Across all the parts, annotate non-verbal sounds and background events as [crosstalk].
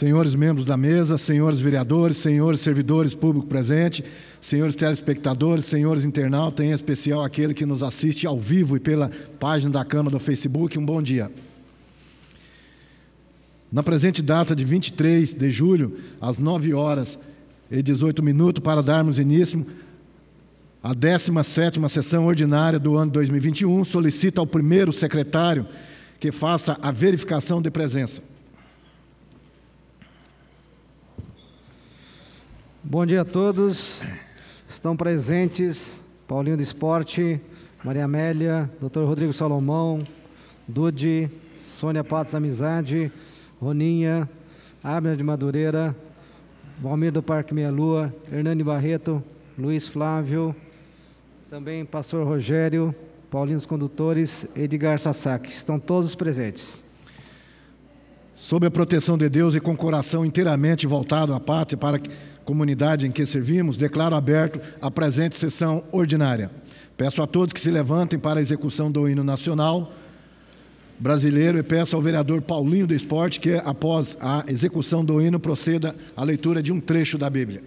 senhores membros da mesa, senhores vereadores, senhores servidores público presente, senhores telespectadores, senhores internautas, em especial aquele que nos assiste ao vivo e pela página da Câmara do Facebook, um bom dia. Na presente data de 23 de julho, às 9 horas e 18 minutos, para darmos início à 17ª sessão ordinária do ano 2021, solicita ao primeiro secretário que faça a verificação de presença. Bom dia a todos. Estão presentes Paulinho do Esporte, Maria Amélia, Dr. Rodrigo Salomão, Dude, Sônia Patos Amizade, Roninha, Abner de Madureira, Valmir do Parque Meia Lua, Hernani Barreto, Luiz Flávio, também Pastor Rogério, Paulinho dos Condutores, Edgar Sasaki. Estão todos presentes sob a proteção de Deus e com o coração inteiramente voltado à pátria para a comunidade em que servimos, declaro aberto a presente sessão ordinária. Peço a todos que se levantem para a execução do hino nacional brasileiro e peço ao vereador Paulinho do Esporte que, após a execução do hino, proceda à leitura de um trecho da Bíblia.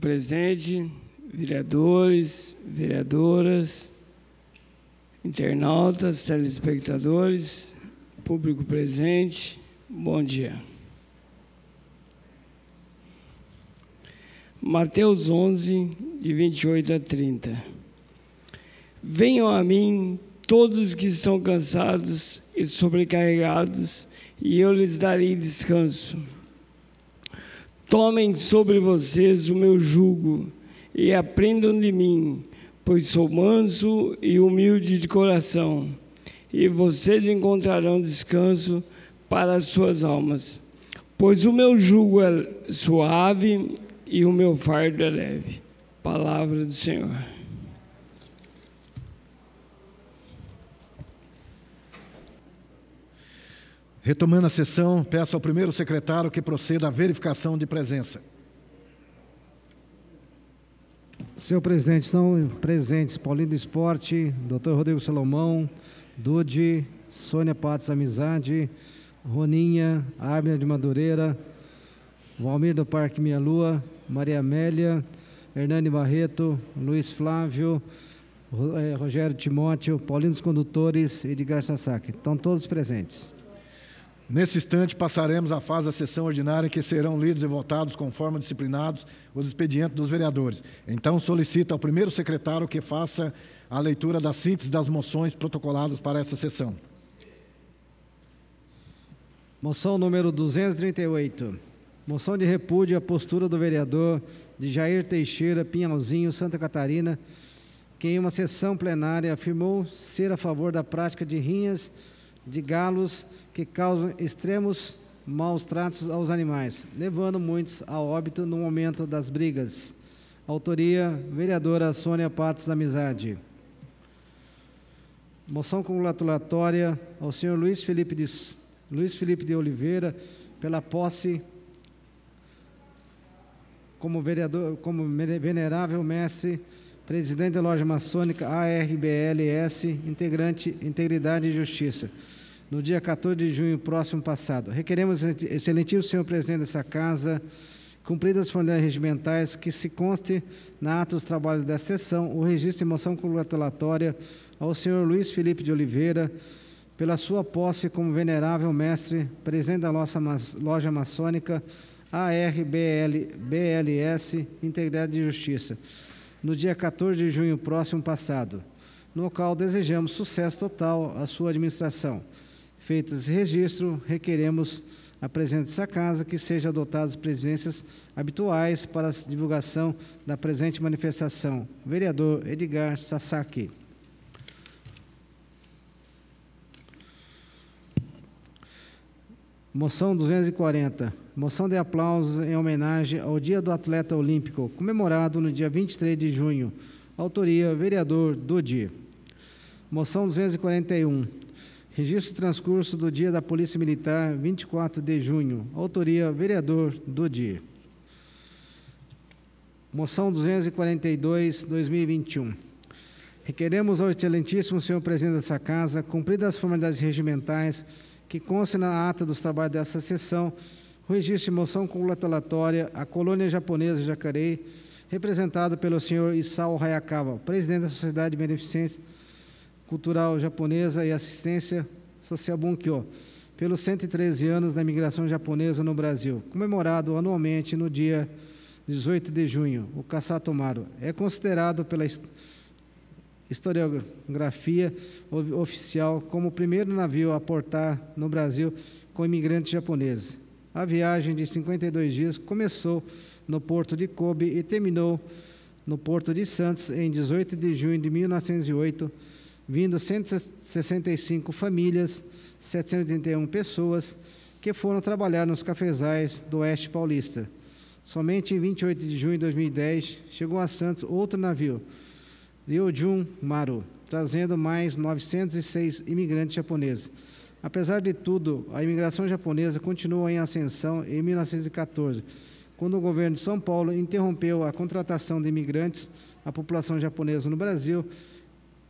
presente, vereadores, vereadoras, internautas, telespectadores, público presente, bom dia. Mateus 11, de 28 a 30. Venham a mim todos que estão cansados e sobrecarregados, e eu lhes darei descanso. Tomem sobre vocês o meu jugo e aprendam de mim, pois sou manso e humilde de coração, e vocês encontrarão descanso para as suas almas, pois o meu jugo é suave e o meu fardo é leve. Palavra do Senhor. Retomando a sessão, peço ao primeiro secretário que proceda à verificação de presença. Senhor presidente, estão presentes Paulinho do Esporte, Dr. Rodrigo Salomão, Dude, Sônia Patos Amizade, Roninha, Ábria de Madureira, Valmir do Parque Minha Lua, Maria Amélia, Hernani Barreto, Luiz Flávio, eh, Rogério Timóteo, Paulinho dos Condutores e Edgar Sasaki. Estão todos presentes. Nesse instante, passaremos à fase da sessão ordinária em que serão lidos e votados, conforme disciplinados, os expedientes dos vereadores. Então, solicita ao primeiro secretário que faça a leitura da síntese das moções protocoladas para essa sessão. Moção número 238. Moção de repúdio à postura do vereador de Jair Teixeira Pinhalzinho, Santa Catarina, que em uma sessão plenária afirmou ser a favor da prática de rinhas de galos que causam extremos maus tratos aos animais, levando muitos a óbito no momento das brigas. Autoria, vereadora Sônia Pates Amizade. Moção congratulatória ao senhor Luiz Felipe de, Luiz Felipe de Oliveira pela posse como vereador, como venerável mestre, presidente da loja maçônica ARBLS, integrante Integridade e Justiça no dia 14 de junho próximo passado. Requeremos, excelentíssimo senhor presidente dessa casa, cumpridas as formalidades regimentais, que se conste na ata dos trabalhos dessa sessão o registro de moção congratulatória ao senhor Luiz Felipe de Oliveira pela sua posse como venerável mestre, presidente da nossa loja maçônica ARBLS Integridade e Justiça, no dia 14 de junho próximo passado. No qual desejamos sucesso total à sua administração. Feito esse registro, requeremos a presença dessa casa que sejam adotadas presidências habituais para a divulgação da presente manifestação. Vereador Edgar Sasaki. Moção 240. Moção de aplausos em homenagem ao Dia do Atleta Olímpico, comemorado no dia 23 de junho. Autoria, vereador Dudi. Moção 241 Registro transcurso do dia da Polícia Militar, 24 de junho. Autoria, vereador do dia. Moção 242, 2021. Requeremos ao excelentíssimo senhor presidente dessa casa, cumpridas as formalidades regimentais, que conste na ata dos trabalhos dessa sessão, o registro de moção congratulatória à colônia japonesa Jacareí, representada pelo senhor Isao Hayakawa, presidente da Sociedade Beneficente Cultural Japonesa e Assistência Social Bunkyo, pelos 113 anos da imigração japonesa no Brasil, comemorado anualmente no dia 18 de junho. O Kasatomaru é considerado pela historiografia oficial como o primeiro navio a portar no Brasil com imigrantes japoneses. A viagem de 52 dias começou no porto de Kobe e terminou no porto de Santos em 18 de junho de 1908 vindo 165 famílias, 781 pessoas que foram trabalhar nos cafezais do Oeste Paulista. Somente em 28 de junho de 2010 chegou a Santos outro navio, Ryojun Maru, trazendo mais 906 imigrantes japoneses. Apesar de tudo, a imigração japonesa continuou em ascensão em 1914, quando o governo de São Paulo interrompeu a contratação de imigrantes à população japonesa no Brasil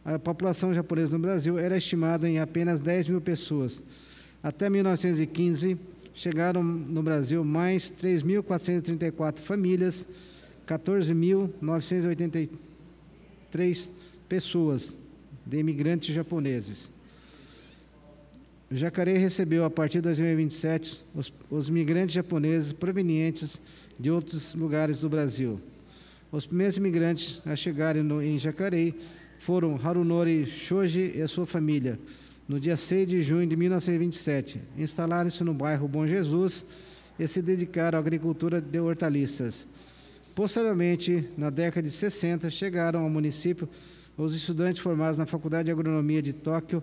a população japonesa no Brasil era estimada em apenas 10 mil pessoas. Até 1915, chegaram no Brasil mais 3.434 famílias, 14.983 pessoas de imigrantes japoneses. Jacaré recebeu, a partir de 2027, os, os imigrantes japoneses provenientes de outros lugares do Brasil. Os primeiros imigrantes a chegarem no, em Jacareí foram Harunori Shoji e sua família, no dia 6 de junho de 1927. Instalaram-se no bairro Bom Jesus e se dedicaram à agricultura de hortaliças. Posteriormente, na década de 60, chegaram ao município os estudantes formados na Faculdade de Agronomia de Tóquio,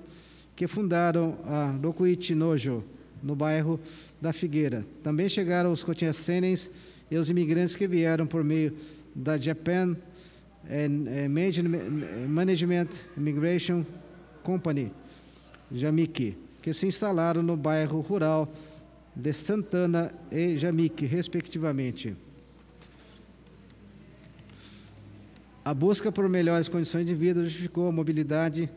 que fundaram a Rokuichi Nojo, no bairro da Figueira. Também chegaram os cotiacenens e os imigrantes que vieram por meio da Japan eh, management Immigration Company, Jamique, que se instalaram no bairro rural de Santana e Jamique, respectivamente. A busca por melhores condições de vida justificou a mobilidade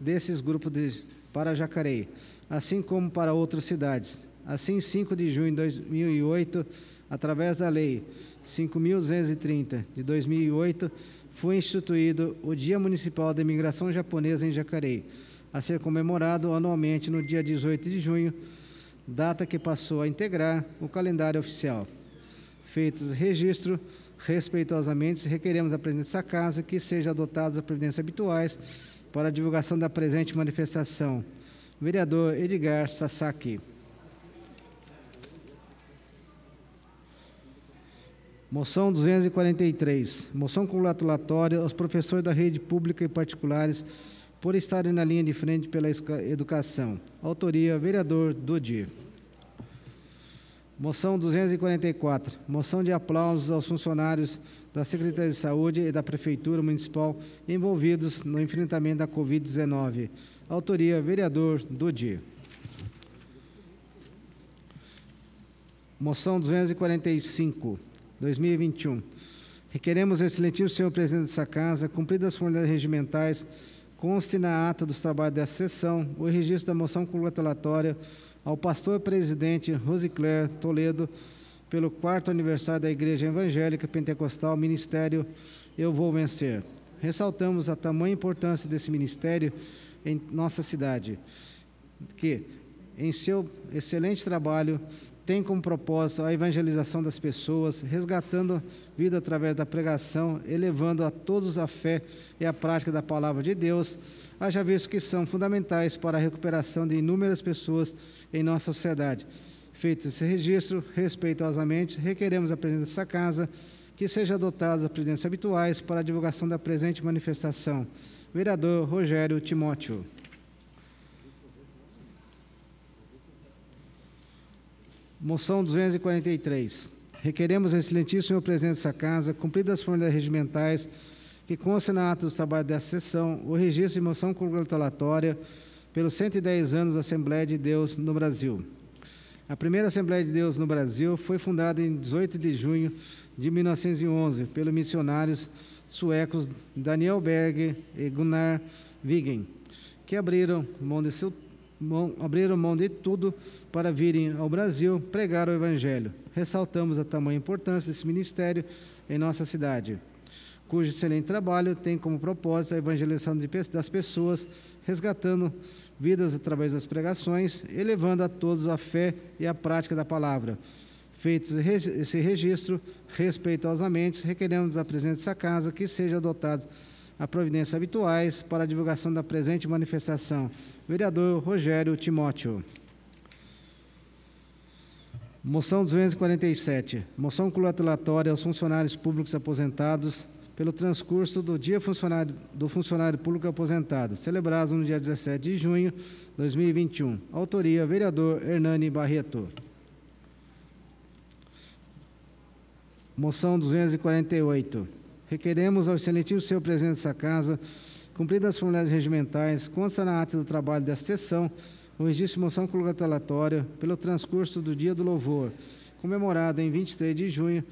desses grupos de, para Jacareí, assim como para outras cidades. Assim, 5 de junho de 2008, através da Lei 5.230 de 2008, foi instituído o Dia Municipal da Imigração Japonesa em Jacareí, a ser comemorado anualmente no dia 18 de junho, data que passou a integrar o calendário oficial. Feitos registro, respeitosamente requeremos à presença dessa casa que sejam adotadas as providências habituais para a divulgação da presente manifestação. Vereador Edgar Sasaki. Moção 243, moção congratulatória aos professores da rede pública e particulares por estarem na linha de frente pela educação. Autoria, vereador Dodi. Moção 244, moção de aplausos aos funcionários da Secretaria de Saúde e da Prefeitura Municipal envolvidos no enfrentamento da Covid-19. Autoria, vereador Dodi. Moção 245, 2021. Requeremos excelentíssimo senhor presidente dessa casa, cumpridas as formalidades regimentais, conste na ata dos trabalhos dessa sessão o registro da moção congratulatória ao pastor presidente Rosicler Toledo pelo quarto aniversário da Igreja Evangélica Pentecostal Ministério Eu Vou Vencer. Ressaltamos a tamanha importância desse ministério em nossa cidade, que, em seu excelente trabalho, tem como propósito a evangelização das pessoas, resgatando a vida através da pregação, elevando a todos a fé e a prática da palavra de Deus, haja visto que são fundamentais para a recuperação de inúmeras pessoas em nossa sociedade. Feito esse registro, respeitosamente, requeremos a presença dessa casa que seja adotadas as providências habituais para a divulgação da presente manifestação. Vereador Rogério Timóteo. Moção 243. Requeremos, Excelentíssimo Presidente dessa Casa, cumpridas as formas regimentais que consta na ata dos trabalhos dessa sessão, o registro de moção congratulatória pelos 110 anos da Assembleia de Deus no Brasil. A primeira Assembleia de Deus no Brasil foi fundada em 18 de junho de 1911 pelos missionários suecos Daniel Berg e Gunnar Wigen, que abriram mão de seu mão, abriram mão de tudo para virem ao Brasil pregar o Evangelho. Ressaltamos a tamanha importância desse ministério em nossa cidade, cujo excelente trabalho tem como propósito a evangelização de, das pessoas, resgatando vidas através das pregações, elevando a todos a fé e a prática da palavra. Feito esse registro, respeitosamente, requeremos a presença dessa casa que seja adotada a providência habituais para a divulgação da presente manifestação. Vereador Rogério Timóteo. Moção 247. Moção congratulatória aos funcionários públicos aposentados pelo transcurso do Dia funcionário, do Funcionário Público Aposentado, celebrado no dia 17 de junho de 2021. Autoria, vereador Hernani Barreto. Moção 248. Requeremos ao excelentíssimo seu presidente dessa casa, cumpridas as formalidades regimentais, consta na ata do trabalho desta sessão o registro de moção colocatória pelo transcurso do Dia do Louvor, comemorado em 23 de junho.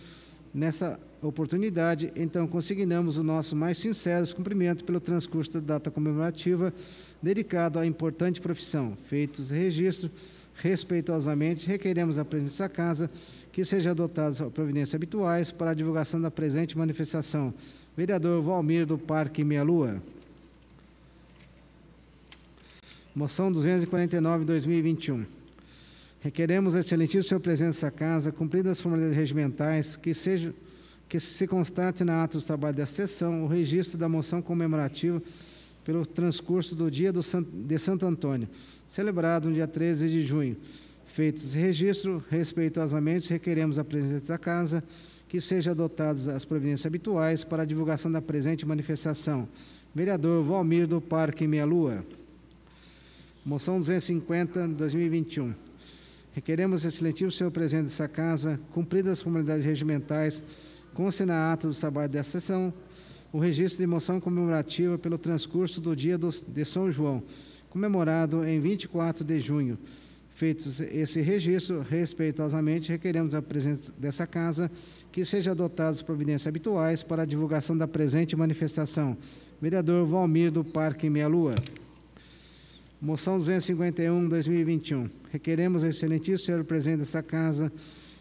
Nessa oportunidade, então, consignamos o nosso mais sincero cumprimento pelo transcurso da data comemorativa dedicado à importante profissão. Feitos registros, respeitosamente, requeremos a presença da casa que sejam adotadas providências habituais para a divulgação da presente manifestação. Vereador Valmir do Parque Meia Lua. Moção 249-2021. Requeremos, excelentíssimo seu presença à casa, cumpridas as formalidades regimentais, que seja que se constate na ata dos trabalhos da sessão o registro da moção comemorativa pelo transcurso do Dia do San, de Santo Antônio, celebrado no dia 13 de junho. Feitos registro, respeitosamente requeremos a presidente da Casa que sejam adotadas as providências habituais para a divulgação da presente manifestação. Vereador Valmir do Parque Meia Lua. Moção 250, 2021. Requeremos, excelentíssimo senhor presidente dessa casa, cumpridas as formalidades regimentais, conste na ata do trabalho desta sessão o registro de moção comemorativa pelo transcurso do dia de São João, comemorado em 24 de junho. Feitos esse registro, respeitosamente requeremos a presença dessa Casa que seja adotadas providências habituais para a divulgação da presente manifestação. Vereador Valmir do Parque Meia Lua. Moção 251, 2021. Requeremos ao excelentíssimo senhor presidente dessa Casa,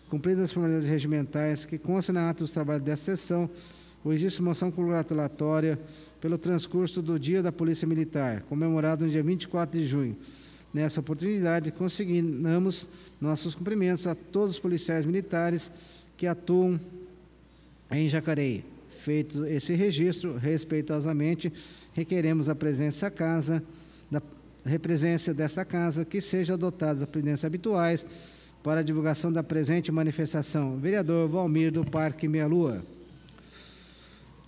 cumpridas as formalidades regimentais, que consta na ata dos trabalhos dessa sessão, o registro de moção congratulatória pelo transcurso do Dia da Polícia Militar, comemorado no dia 24 de junho. Nessa oportunidade, consignamos nossos cumprimentos a todos os policiais militares que atuam em Jacareí. Feito esse registro, respeitosamente, requeremos a presença da casa, da represença desta casa, que sejam adotadas as providências habituais para a divulgação da presente manifestação. Vereador Valmir do Parque Meia Lua.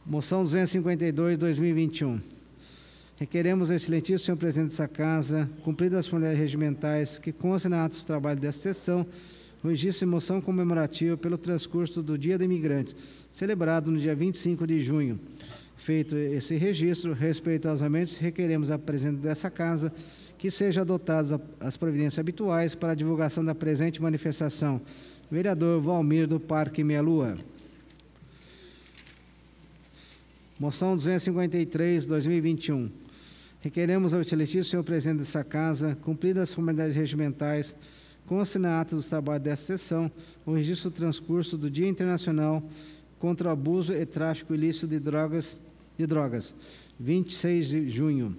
Moção 252, 2021. Requeremos ao excelentíssimo senhor presidente dessa casa, cumpridas as formalidades regimentais, que constem na atos de trabalho desta sessão, registre moção comemorativa pelo transcurso do Dia do Imigrante, celebrado no dia 25 de junho. Feito esse registro, respeitosamente requeremos a presidente dessa casa que sejam adotadas as providências habituais para a divulgação da presente manifestação. Vereador Valmir do Parque Meia Lua. Moção 253, 2021. Requeremos ao excelentíssimo senhor presidente dessa casa, cumpridas as formalidades regimentais, com a dos trabalhos desta sessão o registro do transcurso do Dia Internacional contra o Abuso e Tráfico Ilícito de Drogas, de drogas 26 de junho.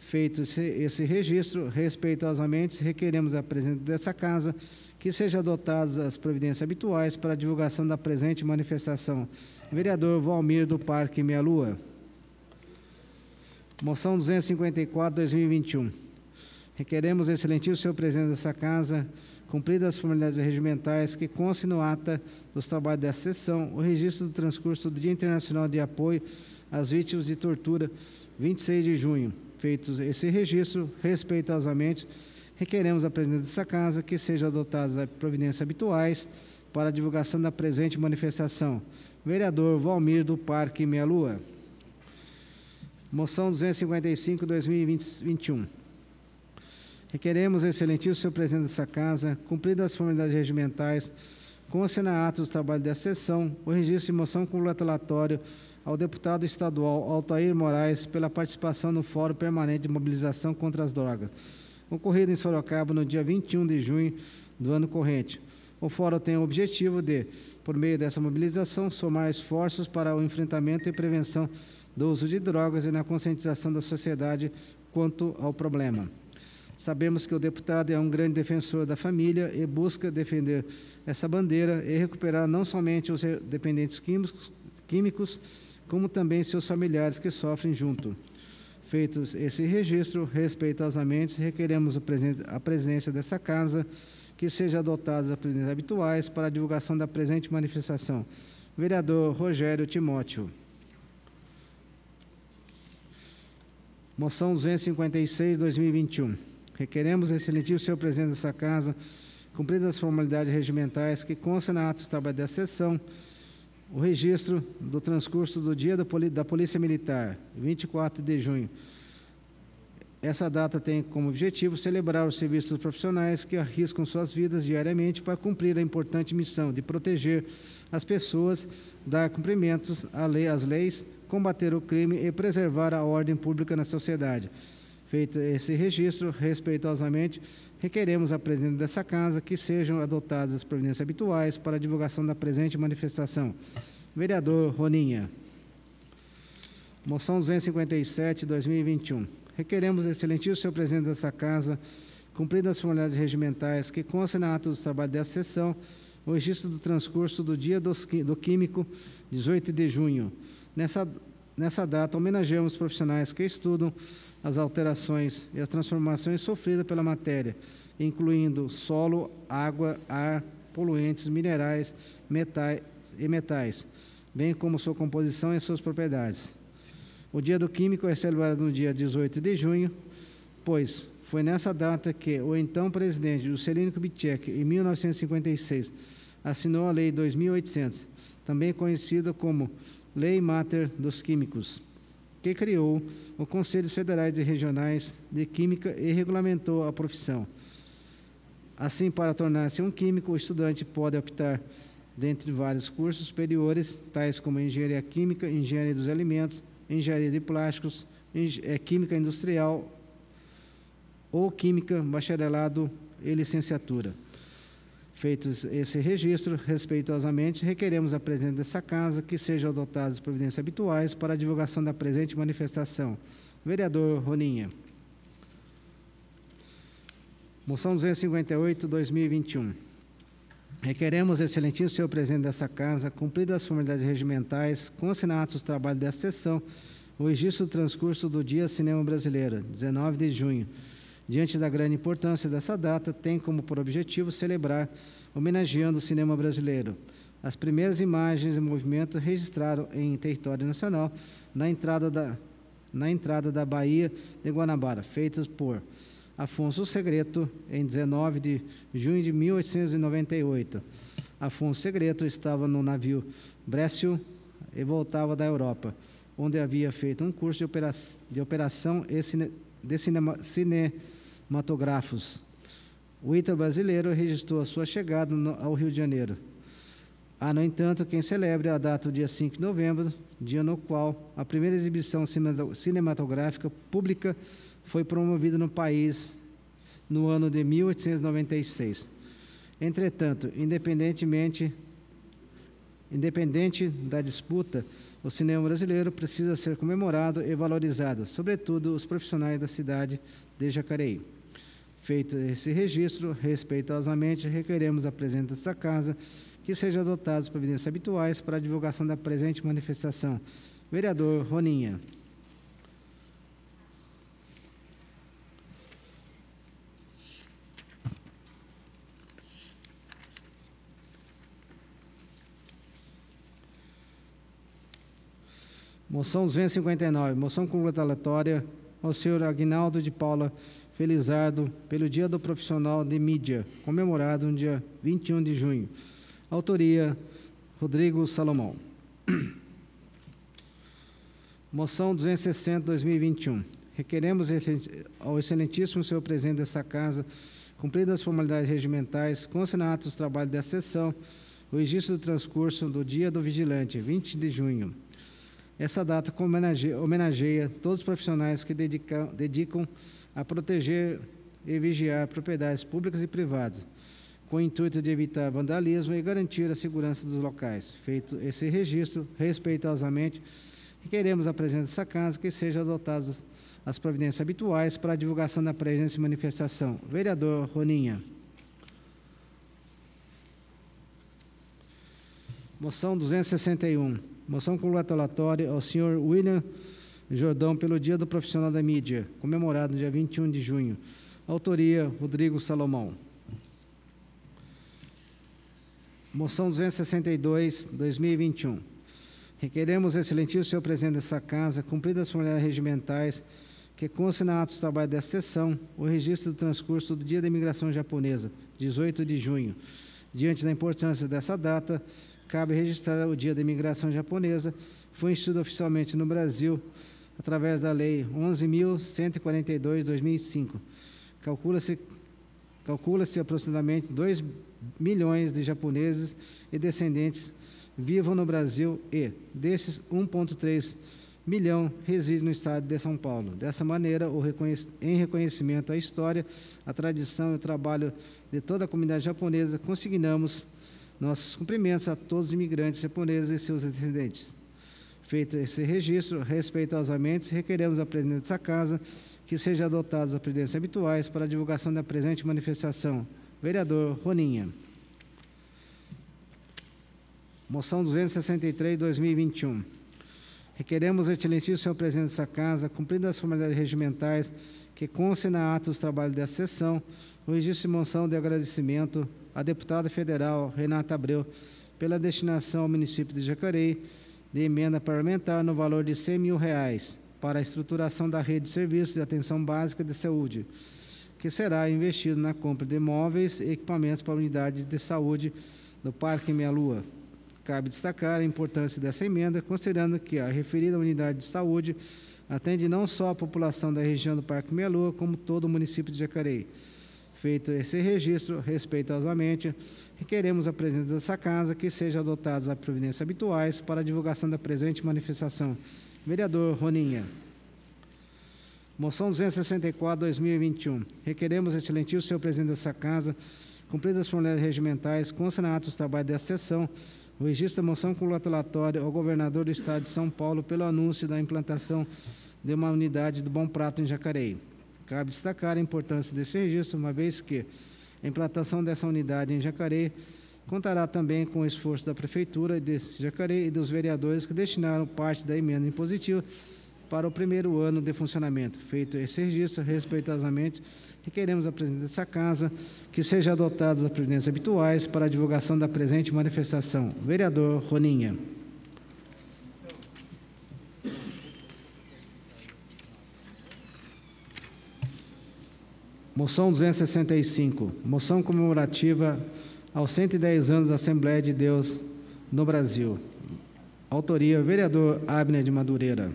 Feito esse registro, respeitosamente requeremos a presidente dessa casa que sejam adotadas as providências habituais para a divulgação da presente manifestação. Vereador Valmir do Parque Meia Lua. Moção 254, 2021. Requeremos, excelentíssimo senhor presidente dessa casa, cumpridas as formalidades regimentais, que conste no ata dos trabalhos dessa sessão o registro do transcurso do Dia Internacional de Apoio às Vítimas de Tortura, 26 de junho. Feitos esse registro, respeitosamente, requeremos a presidente dessa casa que sejam adotadas as providências habituais para a divulgação da presente manifestação. Vereador Valmir do Parque Meia Lua. Moção 255-2021. Requeremos, excelentíssimo senhor presidente dessa casa, cumpridas as formalidades regimentais, com na do trabalho dessa sessão o registro de moção relatório ao deputado estadual Altair Moraes pela participação no Fórum Permanente de Mobilização contra as Drogas, ocorrido em Sorocaba no dia 21 de junho do ano corrente. O fórum tem o objetivo de, por meio dessa mobilização, somar esforços para o enfrentamento e prevenção do uso de drogas e na conscientização da sociedade quanto ao problema. Sabemos que o deputado é um grande defensor da família e busca defender essa bandeira e recuperar não somente os dependentes químicos, químicos como também seus familiares que sofrem junto. Feitos esse registro, respeitosamente requeremos a presença dessa Casa que sejam adotadas as providências habituais para a divulgação da presente manifestação. Vereador Rogério Timóteo. Moção 256, 2021. Requeremos, excelentíssimo o seu presidente dessa casa, cumpridas as formalidades regimentais que constam na atos trabalho da sessão, o registro do transcurso do dia da Polícia Militar, 24 de junho, essa data tem como objetivo celebrar os serviços profissionais que arriscam suas vidas diariamente para cumprir a importante missão de proteger as pessoas, dar cumprimentos lei, às leis, combater o crime e preservar a ordem pública na sociedade. Feito esse registro, respeitosamente, requeremos à presidente dessa Casa que sejam adotadas as providências habituais para a divulgação da presente manifestação. Vereador Roninha. Moção 257, 2021. Requeremos, excelentíssimo senhor presidente dessa casa, cumprindo as formalidades regimentais que constam na ata dos trabalhos dessa sessão, o registro do transcurso do Dia do Químico, 18 de junho. Nessa, nessa data, homenageamos os profissionais que estudam as alterações e as transformações sofridas pela matéria, incluindo solo, água, ar, poluentes, minerais metais e metais, bem como sua composição e suas propriedades. O Dia do Químico é celebrado no dia 18 de junho, pois foi nessa data que o então presidente Juscelino Kubitschek, em 1956, assinou a Lei 2800, também conhecida como Lei Mater dos Químicos, que criou os Conselhos Federais e Regionais de Química e regulamentou a profissão. Assim, para tornar-se um químico, o estudante pode optar dentre vários cursos superiores, tais como Engenharia Química, Engenharia dos Alimentos, engenharia de plásticos, é química industrial ou química, bacharelado e licenciatura. Feitos esse registro, respeitosamente, requeremos a presença dessa casa que sejam adotadas providências habituais para a divulgação da presente manifestação. Vereador Roninha. Moção 258, 2021. Requeremos, excelentíssimo senhor presidente dessa casa, cumpridas as formalidades regimentais, consignados os trabalhos desta sessão, o registro do transcurso do Dia Cinema Brasileiro, 19 de junho. Diante da grande importância dessa data, tem como por objetivo celebrar, homenageando o cinema brasileiro, as primeiras imagens e movimentos registraram em território nacional na entrada da, na entrada da Bahia de Guanabara, feitas por Afonso Segreto, em 19 de junho de 1898. Afonso Segreto estava no navio Brécio e voltava da Europa, onde havia feito um curso de, opera de operação e cine de cinema cinematógrafos. O Ita brasileiro registrou a sua chegada no, ao Rio de Janeiro. Há, no entanto, quem celebre a data do dia 5 de novembro, dia no qual a primeira exibição cinematográfica pública foi promovida no país no ano de 1896. Entretanto, independentemente independente da disputa, o cinema brasileiro precisa ser comemorado e valorizado, sobretudo os profissionais da cidade de Jacareí. Feito esse registro, respeitosamente requeremos a presença desta casa que sejam adotadas providências habituais para a divulgação da presente manifestação. Vereador Roninha. Moção 259, moção congratulatória ao senhor Aguinaldo de Paula Felizardo pelo Dia do Profissional de Mídia, comemorado no dia 21 de junho. Autoria, Rodrigo Salomão. [clears throat] moção 260-2021. Requeremos ao excelentíssimo senhor presidente desta casa, cumpridas as formalidades regimentais, consignado os trabalhos da sessão, o registro do transcurso do Dia do Vigilante, 20 de junho essa data homenageia todos os profissionais que dedicam, dedicam a proteger e vigiar propriedades públicas e privadas, com o intuito de evitar vandalismo e garantir a segurança dos locais. Feito esse registro, respeitosamente, queremos a presença dessa casa que sejam adotadas as providências habituais para a divulgação da presença e manifestação. Vereador Roninha. Moção 261. Moção congratulatória ao senhor William Jordão pelo Dia do Profissional da Mídia, comemorado no dia 21 de junho. Autoria, Rodrigo Salomão. Moção 262, 2021. Requeremos, excelentíssimo senhor presidente dessa casa, cumpridas as formalidades regimentais, que conste na ato de trabalho desta sessão o registro do transcurso do Dia da Imigração Japonesa, 18 de junho. Diante da importância dessa data, cabe registrar o Dia da Imigração Japonesa, foi instituído oficialmente no Brasil através da Lei 11.142/2005. Calcula-se calcula aproximadamente 2 milhões de japoneses e descendentes vivam no Brasil e desses 1.3 milhão reside no estado de São Paulo. Dessa maneira, em reconhecimento à história, à tradição e ao trabalho de toda a comunidade japonesa, consignamos nossos cumprimentos a todos os imigrantes japoneses e seus descendentes. Feito esse registro, respeitosamente requeremos a presidente dessa casa que sejam adotadas as presidências habituais para a divulgação da presente manifestação. Vereador Roninha. Moção 263, 2021. Requeremos, excelentíssimo senhor presidente dessa casa, cumprindo as formalidades regimentais que constem na ata dos trabalho dessa sessão, o registro de moção de agradecimento a deputada federal Renata Abreu pela destinação ao município de Jacareí de emenda parlamentar no valor de 100 mil reais para a estruturação da rede de serviços de atenção básica de saúde, que será investido na compra de móveis e equipamentos para unidades de saúde do Parque Meia Lua. Cabe destacar a importância dessa emenda, considerando que a referida unidade de saúde atende não só a população da região do Parque Meia Lua, como todo o município de Jacareí. Feito esse registro, respeitosamente, requeremos a presença dessa casa que sejam adotadas as providências habituais para a divulgação da presente manifestação. Vereador Roninha. Moção 264-2021. Requeremos, excelentíssimo senhor presidente dessa casa, cumpridas as formalidades regimentais, consta na atos trabalho desta sessão, o registro da moção relatório ao governador do estado de São Paulo pelo anúncio da implantação de uma unidade do Bom Prato em Jacareí. Cabe destacar a importância desse registro, uma vez que a implantação dessa unidade em Jacareí contará também com o esforço da Prefeitura de Jacareí e dos vereadores que destinaram parte da emenda impositiva para o primeiro ano de funcionamento. Feito esse registro, respeitosamente, requeremos à presidente dessa Casa que sejam adotadas as providências habituais para a divulgação da presente manifestação. Vereador Roninha. Moção 265, moção comemorativa aos 110 anos da Assembleia de Deus no Brasil. Autoria, vereador Abner de Madureira.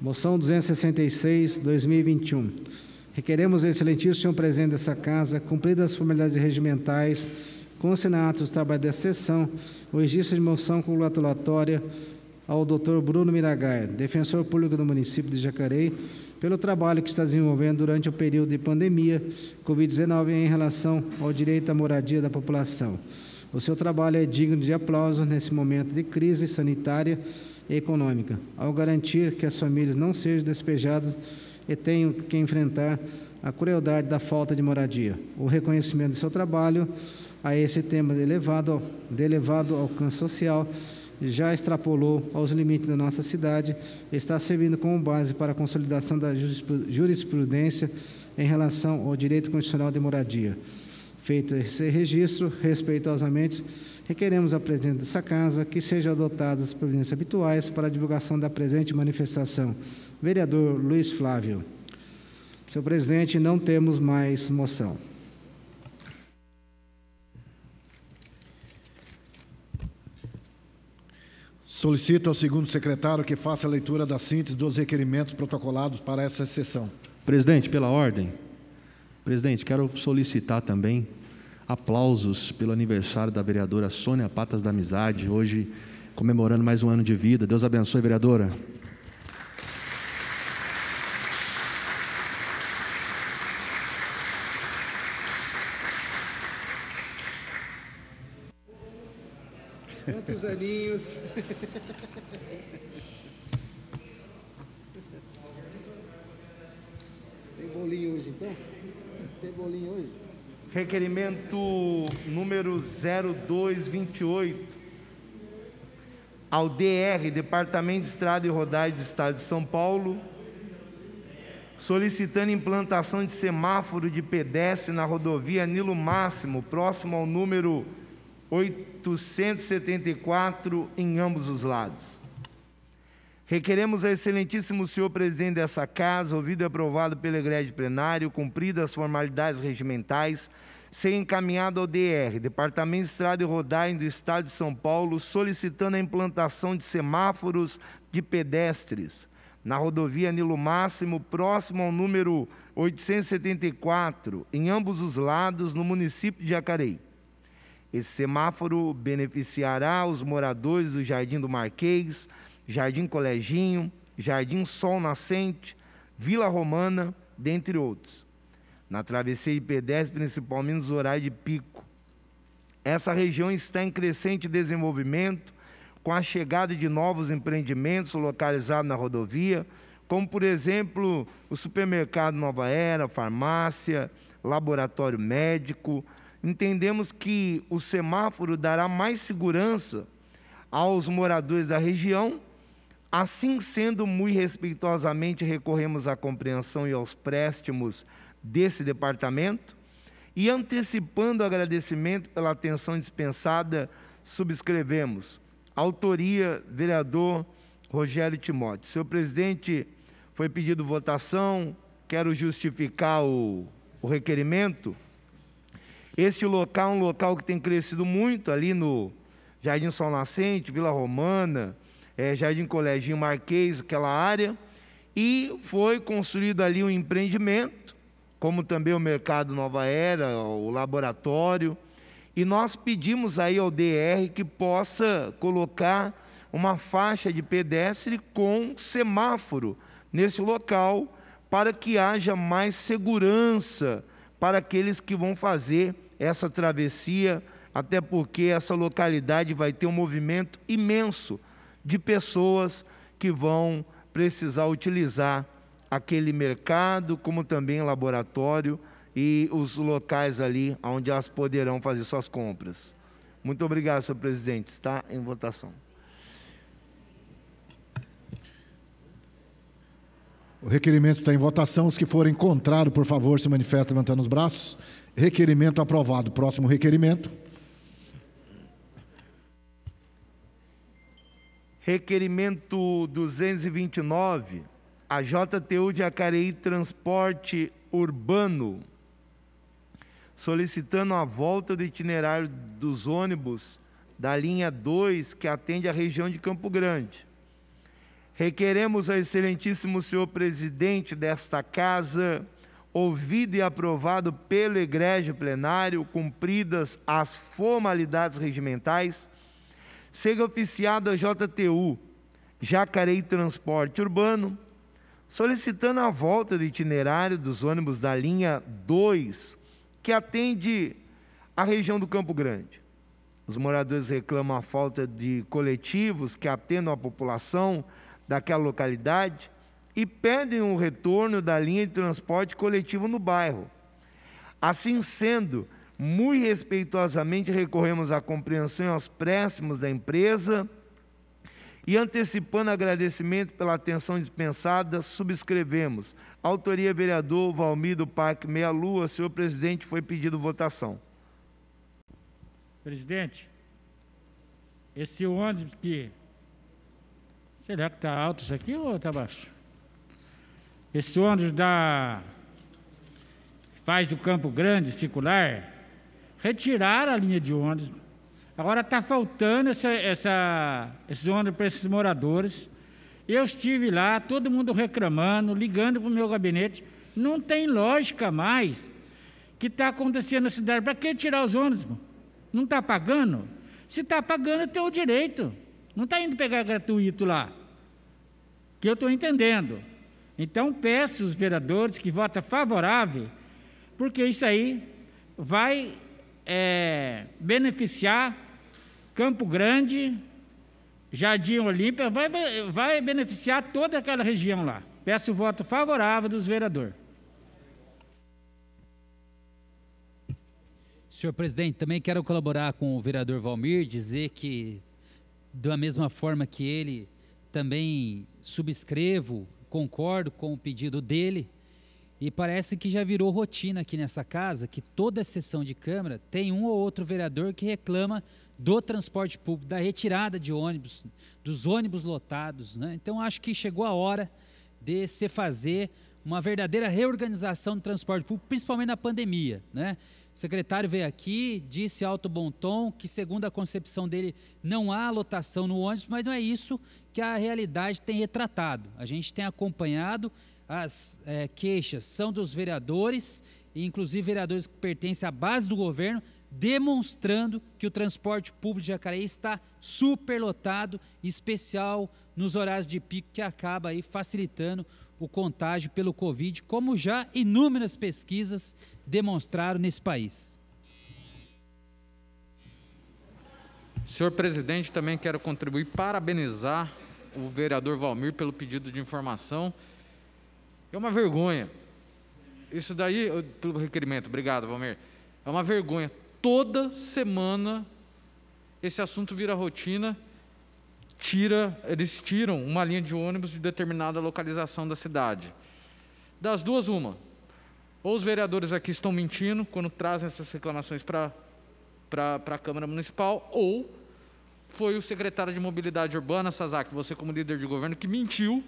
Moção 266, 2021. Requeremos excelentíssimo presidente dessa casa, cumpridas as formalidades regimentais, consinar atos trabalho da sessão, o registro de moção congratulatória ao doutor Bruno Miragaia, defensor público do município de Jacareí, pelo trabalho que está desenvolvendo durante o período de pandemia Covid-19 em relação ao direito à moradia da população. O seu trabalho é digno de aplauso nesse momento de crise sanitária e econômica, ao garantir que as famílias não sejam despejadas e tenham que enfrentar a crueldade da falta de moradia. O reconhecimento do seu trabalho a esse tema de elevado, de elevado alcance social já extrapolou aos limites da nossa cidade, está servindo como base para a consolidação da jurisprudência em relação ao direito constitucional de moradia. Feito esse registro, respeitosamente, requeremos a presidente dessa casa que sejam adotadas as providências habituais para a divulgação da presente manifestação. Vereador Luiz Flávio. Senhor presidente, não temos mais moção. Solicito ao segundo secretário que faça a leitura da síntese dos requerimentos protocolados para essa sessão. Presidente, pela ordem. Presidente, quero solicitar também aplausos pelo aniversário da vereadora Sônia Patas da Amizade, hoje comemorando mais um ano de vida. Deus abençoe, vereadora. Quantos aninhos? [laughs] Tem bolinho hoje então? Tem bolinho hoje? Requerimento número 0228 ao DR, Departamento de Estrada e Rodagem do Estado de São Paulo, solicitando implantação de semáforo de pedestre na rodovia Nilo Máximo, próximo ao número 874 em ambos os lados. Requeremos ao excelentíssimo senhor presidente dessa casa, ouvido e aprovado pelo egrégio plenário, cumpridas as formalidades regimentais, ser encaminhado ao DR, Departamento de Estrada e Rodagem do Estado de São Paulo, solicitando a implantação de semáforos de pedestres na rodovia Nilo Máximo, próximo ao número 874, em ambos os lados, no município de Jacareí. Esse semáforo beneficiará os moradores do Jardim do Marquês, Jardim Coleginho, Jardim Sol Nascente, Vila Romana, dentre outros. Na travessia de pedestre, principalmente nos horários de pico. Essa região está em crescente desenvolvimento, com a chegada de novos empreendimentos localizados na rodovia, como, por exemplo, o supermercado Nova Era, farmácia, laboratório médico, entendemos que o semáforo dará mais segurança aos moradores da região. Assim sendo, muito respeitosamente recorremos à compreensão e aos préstimos desse departamento e antecipando o agradecimento pela atenção dispensada, subscrevemos. Autoria, vereador Rogério Timote. Senhor presidente, foi pedido votação, quero justificar o, o requerimento. Este local é um local que tem crescido muito ali no Jardim Sol Nascente, Vila Romana, é, Jardim Colégio Marquês, aquela área. E foi construído ali um empreendimento, como também o Mercado Nova Era, o laboratório. E nós pedimos aí ao DR que possa colocar uma faixa de pedestre com semáforo nesse local para que haja mais segurança para aqueles que vão fazer essa travessia, até porque essa localidade vai ter um movimento imenso de pessoas que vão precisar utilizar aquele mercado, como também laboratório e os locais ali onde elas poderão fazer suas compras. Muito obrigado, senhor presidente. Está em votação. O requerimento está em votação. Os que forem contra por favor, se manifestem levantando os braços. Requerimento aprovado. Próximo requerimento. Requerimento 229, a JTU de Acareí Transporte Urbano, solicitando a volta do itinerário dos ônibus da linha 2 que atende a região de Campo Grande. Requeremos ao excelentíssimo senhor presidente desta casa ouvido e aprovado pelo egrégio plenário, cumpridas as formalidades regimentais, seja oficiado a JTU Jacareí Transporte Urbano, solicitando a volta do itinerário dos ônibus da linha 2, que atende a região do Campo Grande. Os moradores reclamam a falta de coletivos que atendam a população daquela localidade e pedem um retorno da linha de transporte coletivo no bairro. Assim sendo, muito respeitosamente recorremos à compreensão e aos préstimos da empresa e antecipando agradecimento pela atenção dispensada, subscrevemos. Autoria vereador Valmir do Parque Meia Lua, senhor presidente, foi pedido votação. Presidente, esse ônibus que. Será que está alto isso aqui ou está baixo? Esse ônibus da faz do Campo Grande, circular, retiraram a linha de ônibus. Agora está faltando essa, essa, esses ônibus para esses moradores. Eu estive lá, todo mundo reclamando, ligando para o meu gabinete. Não tem lógica mais que está acontecendo na cidade. Para que tirar os ônibus? Não está pagando? Se está pagando, tem o direito. Não está indo pegar gratuito lá. Que eu estou entendendo. Então peço os vereadores que votem favorável, porque isso aí vai é, beneficiar Campo Grande, Jardim Olímpia, vai, vai beneficiar toda aquela região lá. Peço o voto favorável dos vereadores. Senhor presidente, também quero colaborar com o vereador Valmir, dizer que, da mesma forma que ele, também subscrevo concordo com o pedido dele. E parece que já virou rotina aqui nessa casa que toda sessão de Câmara tem um ou outro vereador que reclama do transporte público, da retirada de ônibus, dos ônibus lotados. Né? Então acho que chegou a hora de se fazer uma verdadeira reorganização do transporte público, principalmente na pandemia. Né? O secretário veio aqui, disse alto bom tom que, segundo a concepção dele, não há lotação no ônibus, mas não é isso que a realidade tem retratado. A gente tem acompanhado as é, queixas, são dos vereadores, inclusive vereadores que pertencem à base do governo, demonstrando que o transporte público de Jacareí está superlotado, especial nos horários de pico, que acaba aí facilitando o contágio pelo Covid, como já inúmeras pesquisas demonstraram nesse país. Senhor presidente, também quero contribuir, parabenizar o vereador Valmir pelo pedido de informação. É uma vergonha. Isso daí, pelo requerimento, obrigado, Valmir. É uma vergonha. Toda semana esse assunto vira rotina. Tira, eles tiram uma linha de ônibus de determinada localização da cidade. Das duas, uma. Ou os vereadores aqui estão mentindo quando trazem essas reclamações para a Câmara Municipal, ou foi o secretário de Mobilidade Urbana, Sazak, você como líder de governo, que mentiu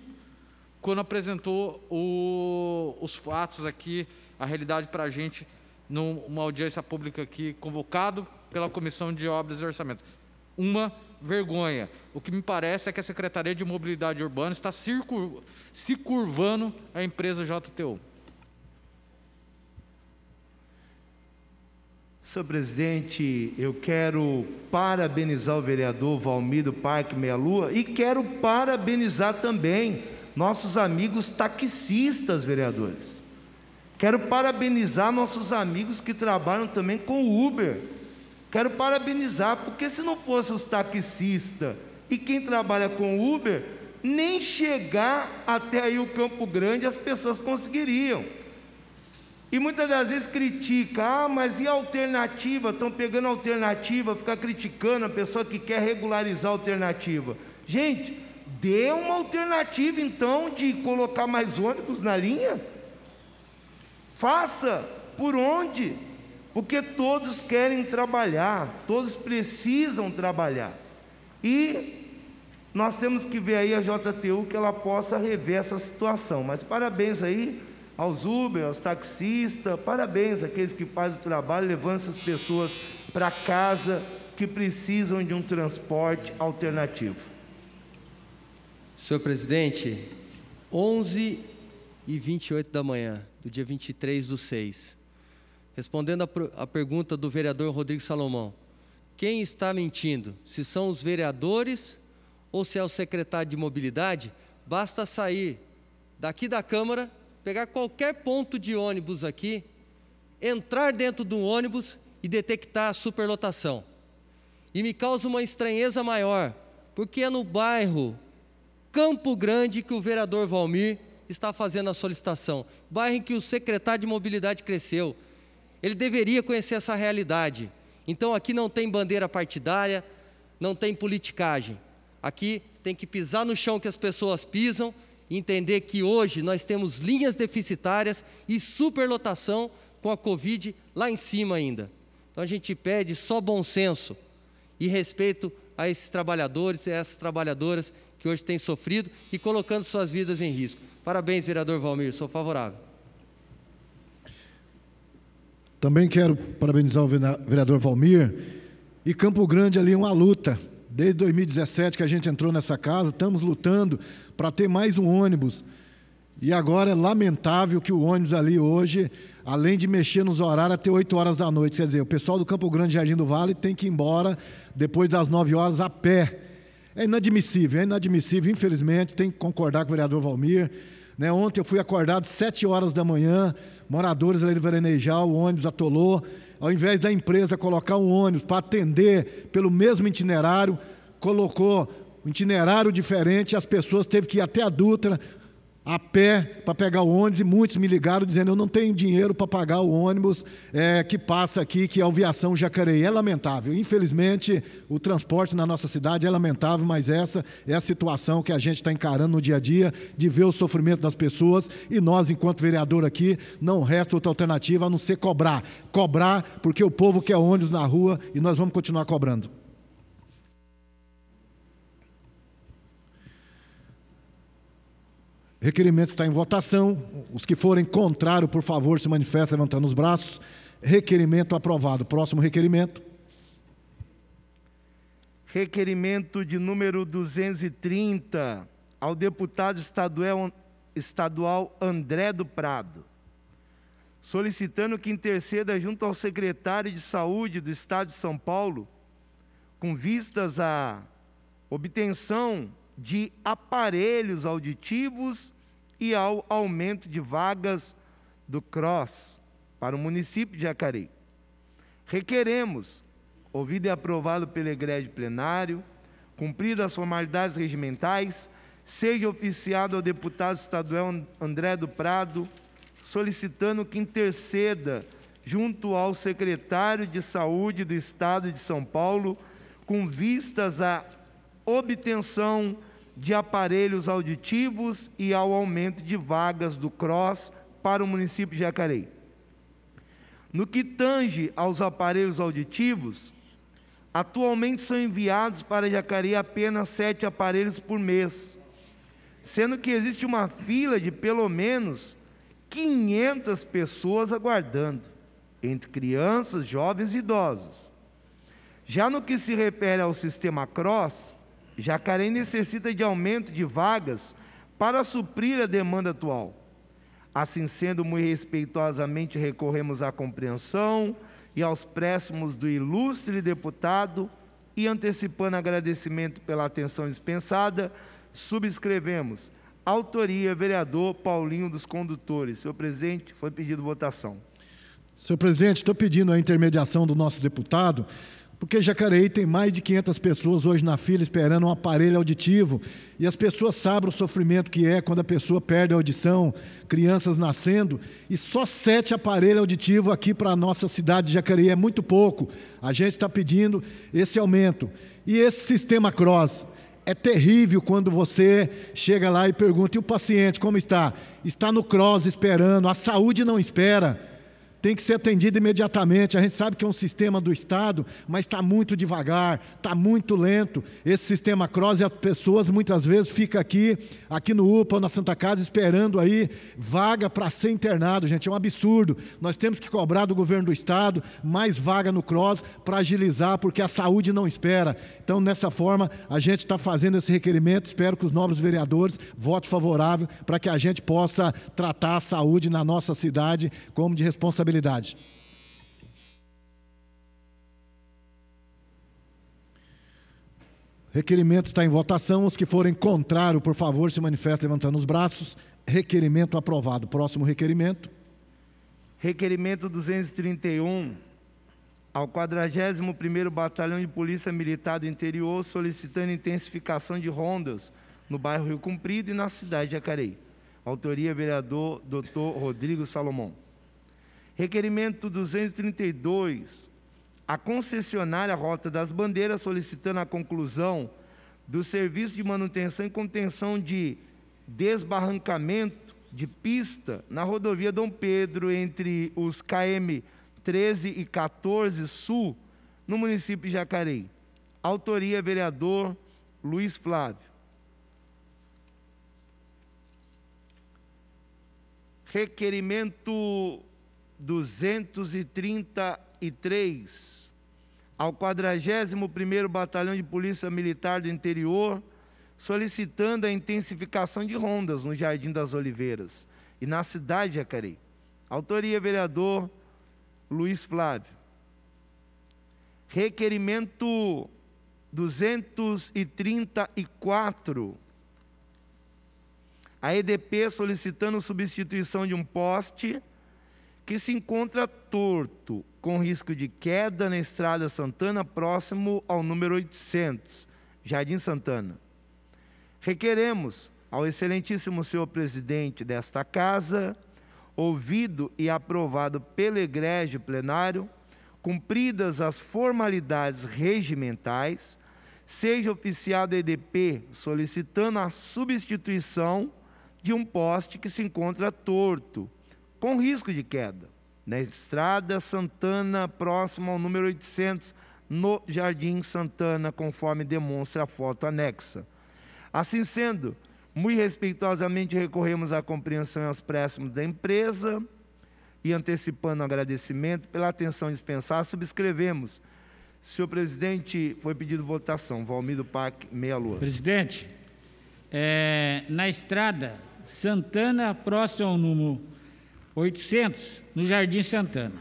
quando apresentou o, os fatos aqui, a realidade para a gente, numa audiência pública aqui, convocado pela Comissão de Obras e Orçamento. Uma vergonha. O que me parece é que a Secretaria de Mobilidade Urbana está se curvando à empresa JTU. Senhor presidente, eu quero parabenizar o vereador Valmir do Parque Meia Lua e quero parabenizar também nossos amigos taxistas, vereadores. Quero parabenizar nossos amigos que trabalham também com o Uber. Quero parabenizar, porque se não fosse os taxistas e quem trabalha com Uber, nem chegar até aí o Campo Grande as pessoas conseguiriam. E muitas das vezes critica, ah, mas e a alternativa? Estão pegando a alternativa, ficar criticando a pessoa que quer regularizar a alternativa. Gente, dê uma alternativa então de colocar mais ônibus na linha. Faça por onde? Porque todos querem trabalhar, todos precisam trabalhar. E nós temos que ver aí a JTU que ela possa rever essa situação. Mas parabéns aí aos Uber, aos taxistas, parabéns àqueles que fazem o trabalho, levando essas pessoas para casa que precisam de um transporte alternativo. Senhor presidente, 11 e 28 da manhã, do dia 23 do 6, respondendo à pergunta do vereador Rodrigo Salomão, quem está mentindo? Se são os vereadores ou se é o secretário de mobilidade? Basta sair daqui da Câmara pegar qualquer ponto de ônibus aqui, entrar dentro de um ônibus e detectar a superlotação. E me causa uma estranheza maior, porque é no bairro Campo Grande que o vereador Valmir está fazendo a solicitação, bairro em que o secretário de mobilidade cresceu. Ele deveria conhecer essa realidade. Então aqui não tem bandeira partidária, não tem politicagem. Aqui tem que pisar no chão que as pessoas pisam, entender que hoje nós temos linhas deficitárias e superlotação com a Covid lá em cima ainda. Então a gente pede só bom senso e respeito a esses trabalhadores e essas trabalhadoras que hoje têm sofrido e colocando suas vidas em risco. Parabéns, vereador Valmir, sou favorável. Também quero parabenizar o vereador Valmir. E Campo Grande ali uma luta Desde 2017 que a gente entrou nessa casa, estamos lutando para ter mais um ônibus. E agora é lamentável que o ônibus ali hoje, além de mexer nos horários até 8 horas da noite, quer dizer, o pessoal do Campo Grande Jardim do Vale tem que ir embora depois das 9 horas a pé. É inadmissível, é inadmissível, infelizmente, tem que concordar com o vereador Valmir. Né? Ontem eu fui acordado 7 horas da manhã, moradores ali do Verenejal, o ônibus atolou, ao invés da empresa colocar um ônibus para atender pelo mesmo itinerário, colocou um itinerário diferente, as pessoas teve que ir até a Dutra, a pé para pegar o ônibus e muitos me ligaram dizendo eu não tenho dinheiro para pagar o ônibus é, que passa aqui, que é o Viação Jacareí. É lamentável. Infelizmente, o transporte na nossa cidade é lamentável, mas essa é a situação que a gente está encarando no dia a dia, de ver o sofrimento das pessoas e nós, enquanto vereador aqui, não resta outra alternativa a não ser cobrar. Cobrar porque o povo quer ônibus na rua e nós vamos continuar cobrando. Requerimento está em votação. Os que forem contrário, por favor, se manifestem levantando os braços. Requerimento aprovado. Próximo requerimento. Requerimento de número 230 ao deputado estadual, estadual André do Prado, solicitando que interceda junto ao secretário de Saúde do Estado de São Paulo, com vistas à obtenção de aparelhos auditivos e ao aumento de vagas do CROSS para o município de Jacareí. Requeremos, ouvido e aprovado pelo egrégio plenário, cumprido as formalidades regimentais, seja oficiado ao deputado estadual André do Prado, solicitando que interceda junto ao secretário de Saúde do Estado de São Paulo, com vistas à obtenção de aparelhos auditivos e ao aumento de vagas do CROSS para o município de Jacareí. No que tange aos aparelhos auditivos, atualmente são enviados para Jacareí apenas sete aparelhos por mês, sendo que existe uma fila de pelo menos 500 pessoas aguardando, entre crianças, jovens e idosos. Já no que se refere ao sistema CROSS, Jacareí necessita de aumento de vagas para suprir a demanda atual. Assim sendo, muito respeitosamente recorremos à compreensão e aos préstimos do ilustre deputado e antecipando agradecimento pela atenção dispensada, subscrevemos. Autoria, vereador Paulinho dos Condutores. Senhor presidente, foi pedido votação. Senhor presidente, estou pedindo a intermediação do nosso deputado porque Jacareí tem mais de 500 pessoas hoje na fila esperando um aparelho auditivo e as pessoas sabem o sofrimento que é quando a pessoa perde a audição, crianças nascendo, e só sete aparelhos auditivos aqui para a nossa cidade de Jacareí é muito pouco. A gente está pedindo esse aumento. E esse sistema CROSS, é terrível quando você chega lá e pergunta: e o paciente como está? Está no cross esperando, a saúde não espera tem que ser atendido imediatamente. A gente sabe que é um sistema do Estado, mas está muito devagar, está muito lento. Esse sistema CROSS, as pessoas muitas vezes ficam aqui, aqui no UPA ou na Santa Casa, esperando aí vaga para ser internado. Gente, é um absurdo. Nós temos que cobrar do governo do Estado mais vaga no CROSS para agilizar, porque a saúde não espera. Então, nessa forma, a gente está fazendo esse requerimento. Espero que os nobres vereadores votem favorável para que a gente possa tratar a saúde na nossa cidade como de responsabilidade responsabilidade. Requerimento está em votação. Os que forem contrário, por favor, se manifestem levantando os braços. Requerimento aprovado. Próximo requerimento. Requerimento 231 ao 41º Batalhão de Polícia Militar do Interior solicitando intensificação de rondas no bairro Rio Cumprido e na cidade de Jacareí. Autoria vereador Dr. Rodrigo Salomão. Requerimento 232. A concessionária Rota das Bandeiras solicitando a conclusão do serviço de manutenção e contenção de desbarrancamento de pista na rodovia Dom Pedro entre os KM 13 e 14 Sul, no município de Jacareí. Autoria vereador Luiz Flávio. Requerimento 233 ao 41º Batalhão de Polícia Militar do Interior, solicitando a intensificação de rondas no Jardim das Oliveiras e na cidade de Jacareí. Autoria vereador Luiz Flávio. Requerimento 234 a EDP solicitando substituição de um poste que se encontra torto, com risco de queda na Estrada Santana, próximo ao número 800, Jardim Santana. Requeremos ao excelentíssimo senhor presidente desta casa, ouvido e aprovado pelo egrégio plenário, cumpridas as formalidades regimentais, seja oficial da EDP solicitando a substituição de um poste que se encontra torto, com risco de queda, na estrada Santana, próximo ao número 800, no Jardim Santana, conforme demonstra a foto anexa. Assim sendo, muito respeitosamente recorremos à compreensão e aos préstimos da empresa e antecipando o agradecimento pela atenção dispensada, subscrevemos. Senhor presidente, foi pedido votação. Valmir do PAC, meia lua. Presidente, é, na estrada Santana, próximo ao número 800, no Jardim Santana.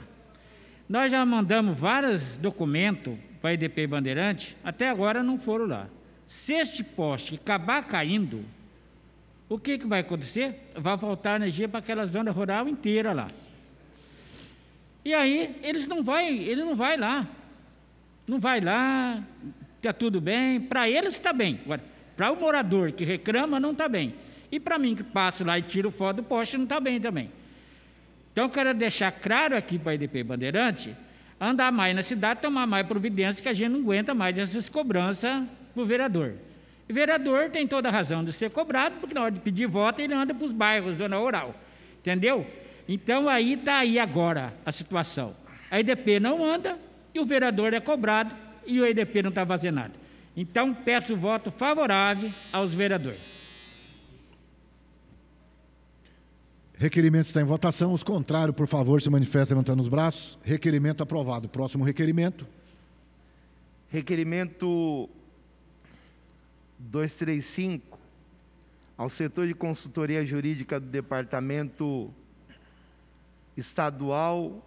Nós já mandamos vários documentos para a IDP Bandeirante, até agora não foram lá. Se este poste acabar caindo, o que, que vai acontecer? Vai voltar energia para aquela zona rural inteira lá. E aí eles não vão, ele não vai lá. Não vai lá, está tudo bem. Para eles está bem. Agora, para o morador que reclama, não está bem. E para mim que passo lá e tiro foto do poste, não está bem também. Então, eu quero deixar claro aqui para a IDP Bandeirante, andar mais na cidade, tomar mais providência, que a gente não aguenta mais essas cobranças para o vereador. O vereador tem toda a razão de ser cobrado, porque na hora de pedir voto ele anda para os bairros, zona rural. Entendeu? Então aí está aí agora a situação. A IDP não anda e o vereador é cobrado e o IDP não está fazendo nada. Então peço voto favorável aos vereadores. Requerimento está em votação. Os contrários, por favor, se manifestem levantando os braços. Requerimento aprovado. Próximo requerimento. Requerimento 235 ao setor de consultoria jurídica do Departamento Estadual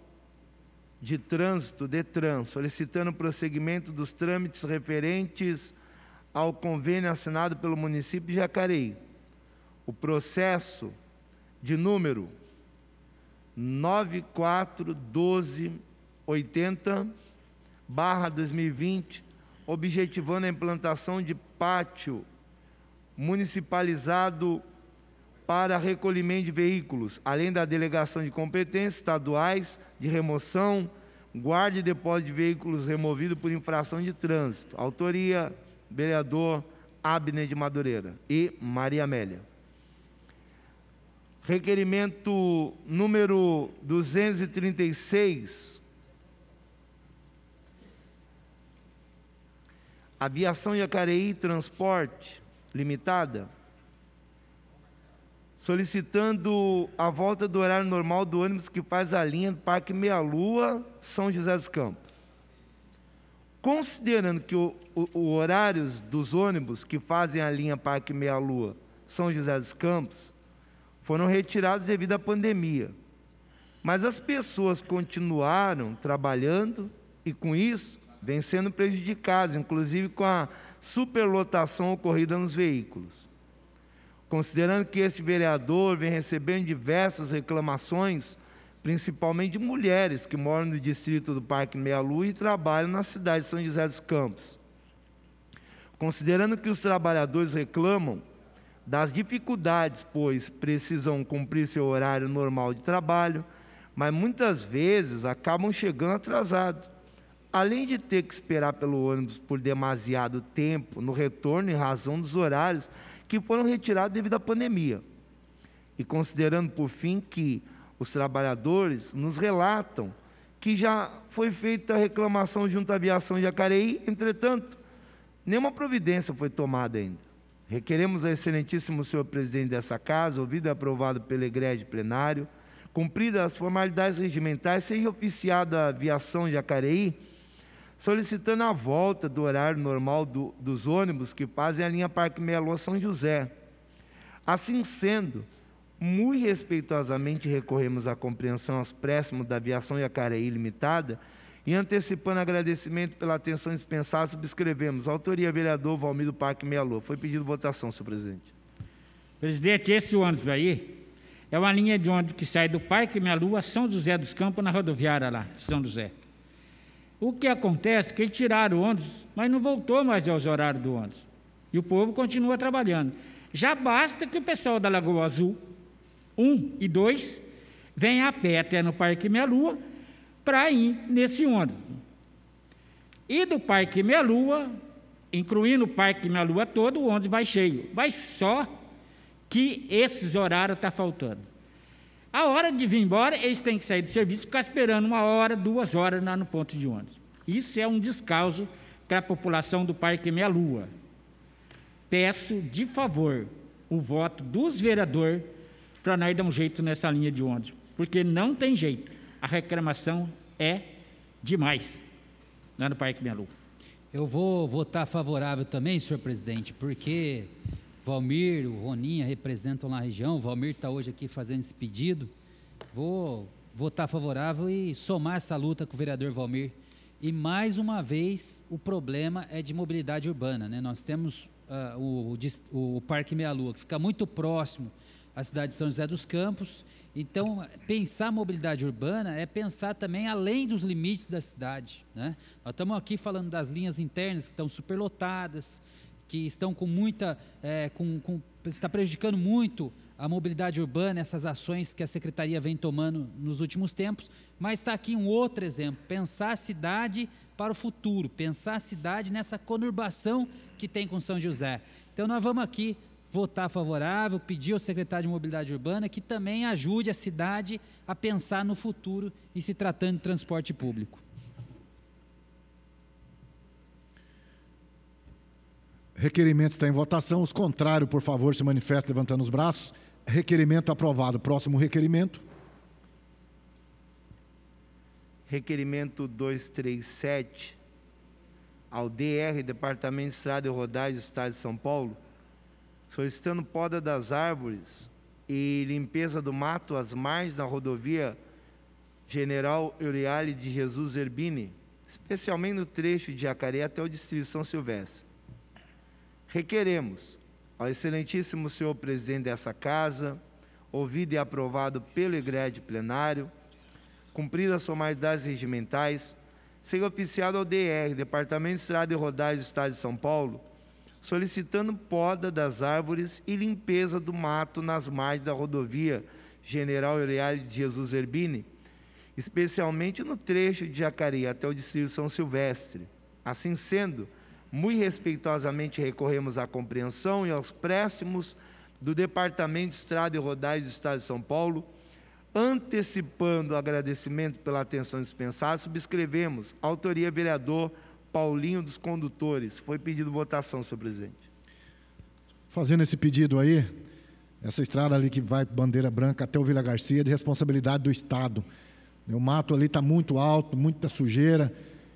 de Trânsito, DETRAN, solicitando o prosseguimento dos trâmites referentes ao convênio assinado pelo município de Jacareí. O processo de número 941280 barra 2020, objetivando a implantação de pátio municipalizado para recolhimento de veículos, além da delegação de competências estaduais de remoção, guarda e depósito de veículos removido por infração de trânsito. Autoria, vereador Abner de Madureira e Maria Amélia requerimento número 236. Aviação Jacareí Transporte Limitada, solicitando a volta do horário normal do ônibus que faz a linha do Parque Meia Lua, São José dos Campos. Considerando que os o horários dos ônibus que fazem a linha Parque Meia Lua, São José dos Campos, foram retirados devido à pandemia. Mas as pessoas continuaram trabalhando e, com isso, vêm sendo prejudicadas, inclusive com a superlotação ocorrida nos veículos. Considerando que este vereador vem recebendo diversas reclamações, principalmente de mulheres que moram no distrito do Parque Meia Lua e trabalham na cidade de São José dos Campos. Considerando que os trabalhadores reclamam das dificuldades, pois precisam cumprir seu horário normal de trabalho, mas muitas vezes acabam chegando atrasados. Além de ter que esperar pelo ônibus por demasiado tempo no retorno em razão dos horários que foram retirados devido à pandemia. E considerando, por fim, que os trabalhadores nos relatam que já foi feita a reclamação junto à aviação Jacareí, entretanto, nenhuma providência foi tomada ainda. Requeremos ao excelentíssimo senhor presidente dessa casa, ouvido e aprovado pelo egrégio plenário, cumpridas as formalidades regimentais, seja oficiada a aviação Jacareí, solicitando a volta do horário normal do, dos ônibus que fazem a linha Parque Melo São José. Assim sendo, muito respeitosamente recorremos à compreensão aos préstimos da aviação Jacareí Limitada, e antecipando agradecimento pela atenção dispensada, subscrevemos. Autoria, vereador Valmir do Parque Melo. lua Foi pedido votação, senhor presidente. Presidente, esse ônibus aí é uma linha de ônibus que sai do Parque Melo lua São José dos Campos, na rodoviária lá, de São José. O que acontece é que eles tiraram o ônibus, mas não voltou mais aos horários do ônibus. E o povo continua trabalhando. Já basta que o pessoal da Lagoa Azul, um e dois venha a pé até no Parque Melo. lua para ir nesse ônibus. E do Parque Meia Lua, incluindo o Parque Meia Lua todo, o ônibus vai cheio. Mas só que esses horários estão tá faltando. A hora de vir embora, eles têm que sair do serviço, ficar esperando uma hora, duas horas lá no ponto de ônibus. Isso é um descalço para a população do Parque Meia Lua. Peço, de favor, o voto dos vereadores para nós dar um jeito nessa linha de ônibus, porque não tem jeito a reclamação é demais lá no Parque Melu. Eu vou votar favorável também, senhor presidente, porque Valmir, o Roninha representam lá a região, o Valmir está hoje aqui fazendo esse pedido. Vou votar favorável e somar essa luta com o vereador Valmir. E mais uma vez, o problema é de mobilidade urbana. Né? Nós temos uh, o, o, o Parque Meia Lua, que fica muito próximo à cidade de São José dos Campos, então, pensar mobilidade urbana é pensar também além dos limites da cidade. Né? Nós estamos aqui falando das linhas internas que estão superlotadas, que estão com muita. É, com, com, está prejudicando muito a mobilidade urbana, essas ações que a secretaria vem tomando nos últimos tempos. Mas está aqui um outro exemplo: pensar a cidade para o futuro, pensar a cidade nessa conurbação que tem com São José. Então, nós vamos aqui votar favorável, pedir ao secretário de Mobilidade Urbana que também ajude a cidade a pensar no futuro e se tratando de transporte público. Requerimento está em votação. Os contrários, por favor, se manifestem levantando os braços. Requerimento aprovado. Próximo requerimento. Requerimento 237 ao DR, Departamento de Estrada e Rodagem do Estado de São Paulo, solicitando poda das árvores e limpeza do mato às margens da rodovia General Euriale de Jesus Erbini, especialmente no trecho de Jacaré até o Distrito São Silvestre. Requeremos ao excelentíssimo senhor presidente dessa casa, ouvido e aprovado pelo egrégio plenário, cumprida as formalidades regimentais, ser oficiado ao DR, Departamento de Estrada e Rodagem do Estado de São Paulo, solicitando poda das árvores e limpeza do mato nas margens da rodovia General Eureal de Jesus Erbini, especialmente no trecho de Jacareí até o distrito São Silvestre. Assim sendo, muito respeitosamente recorremos à compreensão e aos préstimos do Departamento de Estrada e Rodais do Estado de São Paulo, antecipando o agradecimento pela atenção dispensada, subscrevemos autoria vereador Paulinho dos Condutores. Foi pedido votação, senhor presidente. Fazendo esse pedido aí, essa estrada ali que vai bandeira branca até o Vila Garcia é de responsabilidade do Estado. O mato ali está muito alto, muita sujeira,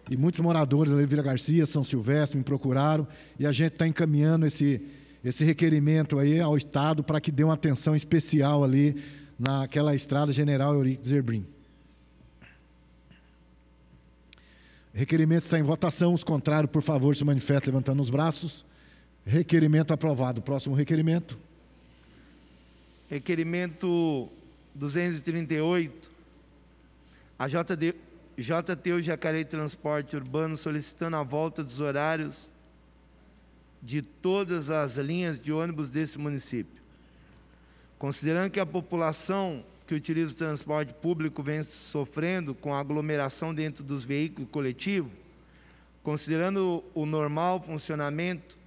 e muitos moradores ali de Vila Garcia, São Silvestre, me procuraram, e a gente está encaminhando esse, esse requerimento aí ao Estado para que dê uma atenção especial ali naquela estrada General Eurico Zerbrim. Requerimento está em votação. Os contrários, por favor, se manifestem levantando os braços. Requerimento aprovado. Próximo requerimento. Requerimento 238. A JD, JTU Jacareí Transporte Urbano solicitando a volta dos horários de todas as linhas de ônibus desse município. Considerando que a população que utiliza o transporte público vem sofrendo com aglomeração dentro dos veículos coletivos, considerando o normal funcionamento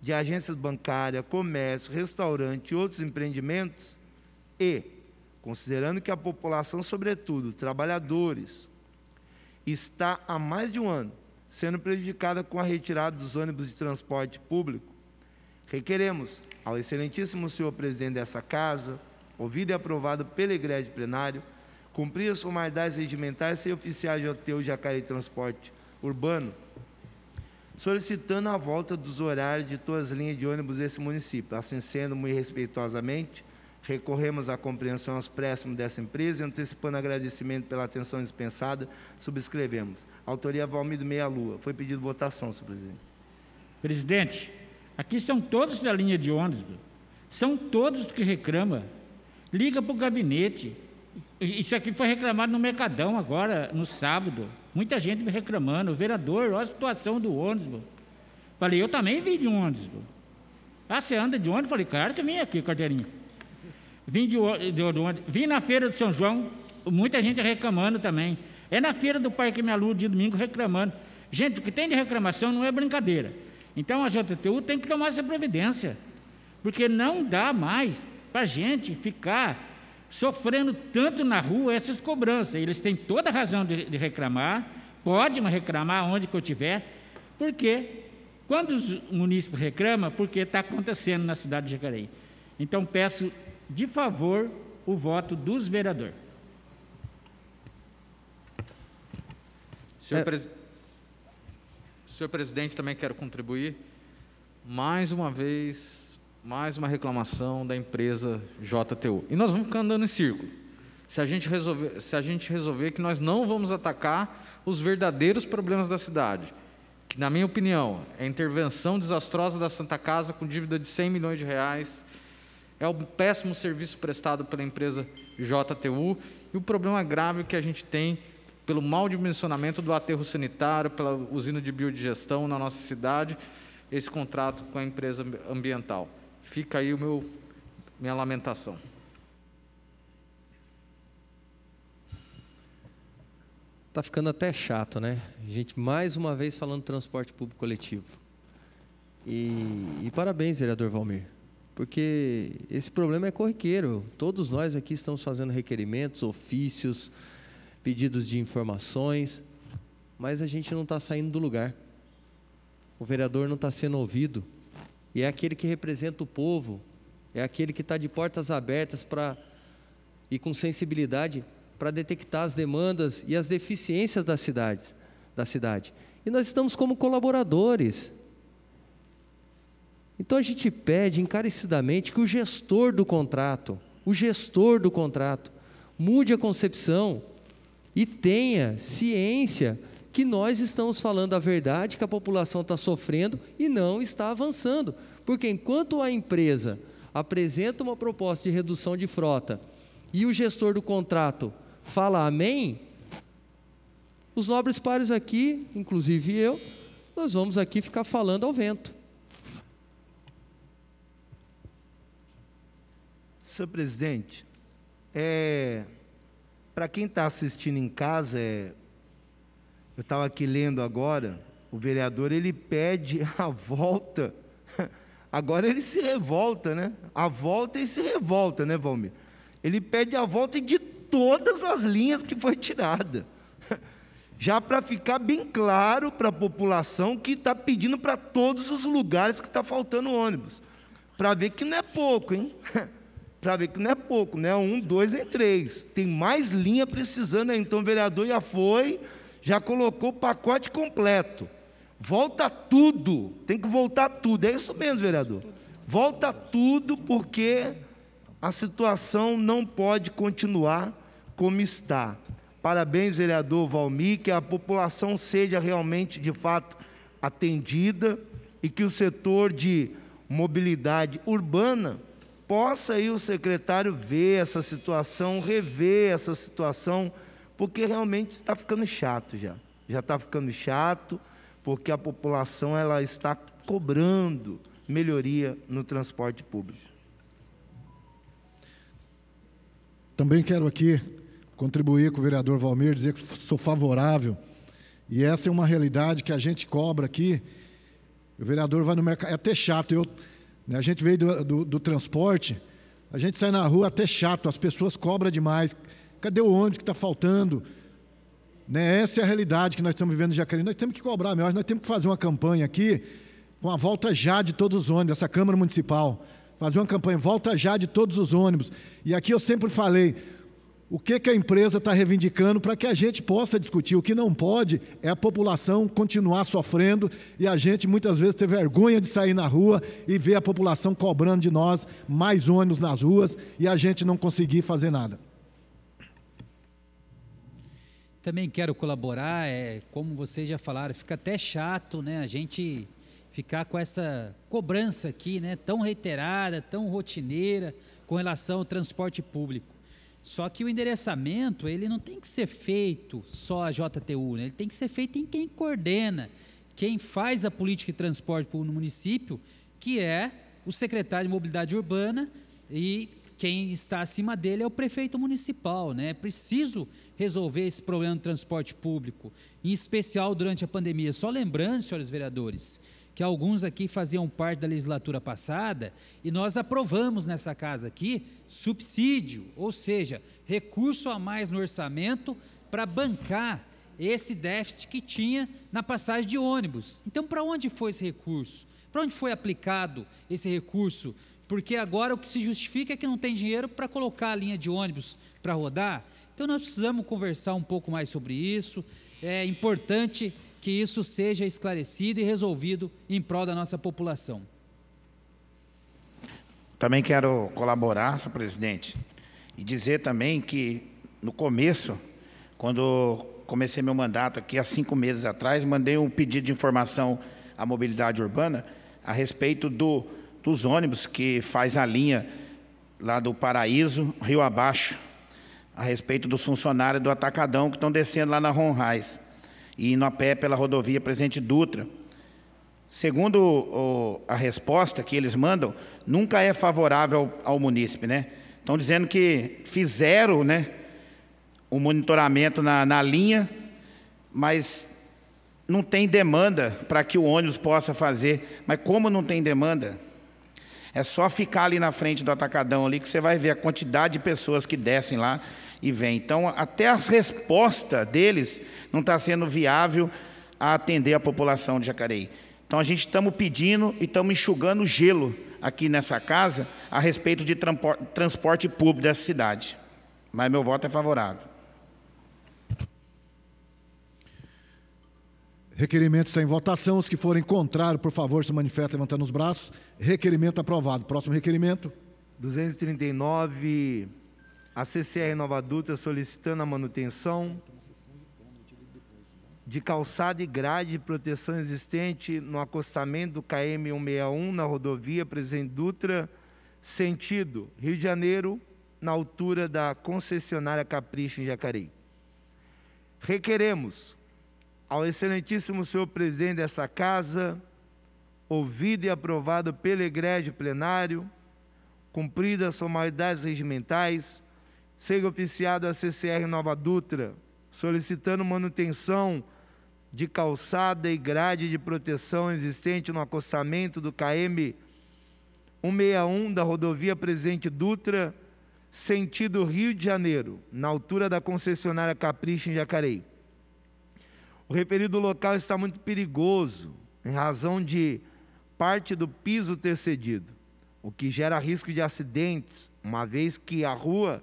de agências bancárias, comércio, restaurante e outros empreendimentos, e considerando que a população, sobretudo trabalhadores, está há mais de um ano sendo prejudicada com a retirada dos ônibus de transporte público, requeremos ao excelentíssimo senhor presidente dessa casa, ouvido e aprovado pelo egrégio plenário, cumprir as formalidades regimentais sem oficiais de hotel Jacaré Transporte Urbano, solicitando a volta dos horários de todas as linhas de ônibus desse município. Assim sendo, muito respeitosamente, recorremos à compreensão aos préstimos dessa empresa e, antecipando agradecimento pela atenção dispensada, subscrevemos. Autoria Valmido Meia Lua. Foi pedido votação, senhor presidente. Presidente, aqui são todos da linha de ônibus, são todos que reclamam Liga para o gabinete. Isso aqui foi reclamado no Mercadão agora, no sábado. Muita gente me reclamando. Vereador, olha a situação do ônibus. Falei, eu também vim de ônibus. Ah, você anda de ônibus? Falei, claro que vim aqui, carteirinha. Vim de, de, de ônibus. Vim na feira de São João, muita gente reclamando também. É na feira do Parque Minha de domingo reclamando. Gente, o que tem de reclamação não é brincadeira. Então a JTU tem que tomar essa providência, porque não dá mais para a gente ficar sofrendo tanto na rua essas cobranças. Eles têm toda a razão de, de reclamar, podem reclamar onde que eu tiver, porque quando os munícipes reclamam, porque está acontecendo na cidade de Jacareí. Então peço de favor o voto dos vereadores. Senhor, é. pres... Senhor presidente, também quero contribuir. Mais uma vez, mais uma reclamação da empresa JTU. E nós vamos ficar andando em círculo. Se a gente resolver, se a gente resolver que nós não vamos atacar os verdadeiros problemas da cidade, que na minha opinião é a intervenção desastrosa da Santa Casa com dívida de 100 milhões de reais, é o péssimo serviço prestado pela empresa JTU e o problema grave que a gente tem pelo mau dimensionamento do aterro sanitário, pela usina de biodigestão na nossa cidade, esse contrato com a empresa ambiental. Fica aí o meu minha lamentação. Tá ficando até chato, né? A gente mais uma vez falando transporte público coletivo. E, e parabéns, vereador Valmir, porque esse problema é corriqueiro. Todos nós aqui estamos fazendo requerimentos, ofícios, pedidos de informações, mas a gente não está saindo do lugar. O vereador não está sendo ouvido e é aquele que representa o povo, é aquele que está de portas abertas para e com sensibilidade para detectar as demandas e as deficiências das cidades, da cidade. E nós estamos como colaboradores. Então a gente pede encarecidamente que o gestor do contrato, o gestor do contrato, mude a concepção e tenha ciência que nós estamos falando a verdade, que a população está sofrendo e não está avançando. Porque enquanto a empresa apresenta uma proposta de redução de frota e o gestor do contrato fala amém, os nobres pares aqui, inclusive eu, nós vamos aqui ficar falando ao vento. Senhor presidente, é, para quem está assistindo em casa, é, eu estava aqui lendo agora, o vereador ele pede [laughs] a volta. Agora ele se revolta, né? A volta e se revolta, né, Valmir? Ele pede a volta de todas as linhas que foi tirada. [laughs] Já para ficar bem claro para a população que está pedindo para todos os lugares que está faltando ônibus. Para ver que não é pouco, hein? [laughs] para ver que não é pouco, né? Um, dois, nem três. Tem mais linha precisando aí. Então, o vereador já foi, já colocou o pacote completo. Volta tudo, tem que voltar tudo. É isso mesmo, vereador. Volta tudo porque a situação não pode continuar como está. Parabéns, vereador Valmir, que a população seja realmente, de fato, atendida e que o setor de mobilidade urbana possa aí o secretário ver essa situação, rever essa situação porque realmente está ficando chato já. Já está ficando chato, porque a população ela está cobrando melhoria no transporte público. Também quero aqui contribuir com o vereador Valmir, dizer que sou favorável. E essa é uma realidade que a gente cobra aqui. O vereador vai no mercado. É até chato. Eu, né, a gente veio do, do, do transporte, a gente sai na rua até chato, as pessoas cobram demais. Cadê o ônibus que está faltando? Né? Essa é a realidade que nós estamos vivendo em Jacareí. Nós temos que cobrar melhor, nós temos que fazer uma campanha aqui, com a volta já de todos os ônibus, essa Câmara Municipal. Fazer uma campanha, volta já de todos os ônibus. E aqui eu sempre falei, o que, que a empresa está reivindicando para que a gente possa discutir. O que não pode é a população continuar sofrendo e a gente muitas vezes ter vergonha de sair na rua e ver a população cobrando de nós mais ônibus nas ruas e a gente não conseguir fazer nada também quero colaborar, é, como vocês já falaram, fica até chato, né? A gente ficar com essa cobrança aqui, né? Tão reiterada, tão rotineira com relação ao transporte público. Só que o endereçamento, ele não tem que ser feito só a JTU, né? Ele tem que ser feito em quem coordena, quem faz a política de transporte público no município, que é o secretário de Mobilidade Urbana e quem está acima dele é o prefeito municipal, né? É preciso resolver esse problema do transporte público, em especial durante a pandemia. Só lembrando, senhores vereadores, que alguns aqui faziam parte da legislatura passada e nós aprovamos nessa casa aqui subsídio, ou seja, recurso a mais no orçamento para bancar esse déficit que tinha na passagem de ônibus. Então, para onde foi esse recurso? Para onde foi aplicado esse recurso porque agora o que se justifica é que não tem dinheiro para colocar a linha de ônibus para rodar. Então nós precisamos conversar um pouco mais sobre isso. É importante que isso seja esclarecido e resolvido em prol da nossa população. Também quero colaborar, senhor presidente, e dizer também que no começo, quando comecei meu mandato aqui há cinco meses atrás, mandei um pedido de informação à mobilidade urbana a respeito do dos ônibus que faz a linha lá do Paraíso, Rio Abaixo, a respeito dos funcionários do Atacadão que estão descendo lá na Ronrais e indo a pé pela rodovia Presidente Dutra. Segundo o, a resposta que eles mandam, nunca é favorável ao, ao munícipe, né? Estão dizendo que fizeram né, o monitoramento na, na linha, mas não tem demanda para que o ônibus possa fazer. Mas como não tem demanda? É só ficar ali na frente do atacadão ali que você vai ver a quantidade de pessoas que descem lá e vêm. Então, até a resposta deles não está sendo viável a atender a população de Jacareí. Então, a gente estamos pedindo e estamos enxugando gelo aqui nessa casa a respeito de transporte público dessa cidade. Mas meu voto é favorável. Requerimento está em votação. Os que forem contrário, por favor, se manifestem levantando os braços. Requerimento aprovado. Próximo requerimento. 239. A CCR Nova Dutra solicitando a manutenção de calçada e grade de proteção existente no acostamento do KM 161 na rodovia Presidente Dutra, sentido Rio de Janeiro, na altura da concessionária Capricho em Jacareí. Requeremos ao excelentíssimo senhor presidente dessa casa, ouvido e aprovado pelo egrégio plenário, cumpridas as formalidades regimentais, seja oficiado a CCR Nova Dutra, solicitando manutenção de calçada e grade de proteção existente no acostamento do KM 161 da rodovia Presidente Dutra, sentido Rio de Janeiro, na altura da concessionária Capricha em Jacareí. O referido local está muito perigoso, em razão de parte do piso ter cedido, o que gera risco de acidentes, uma vez que a rua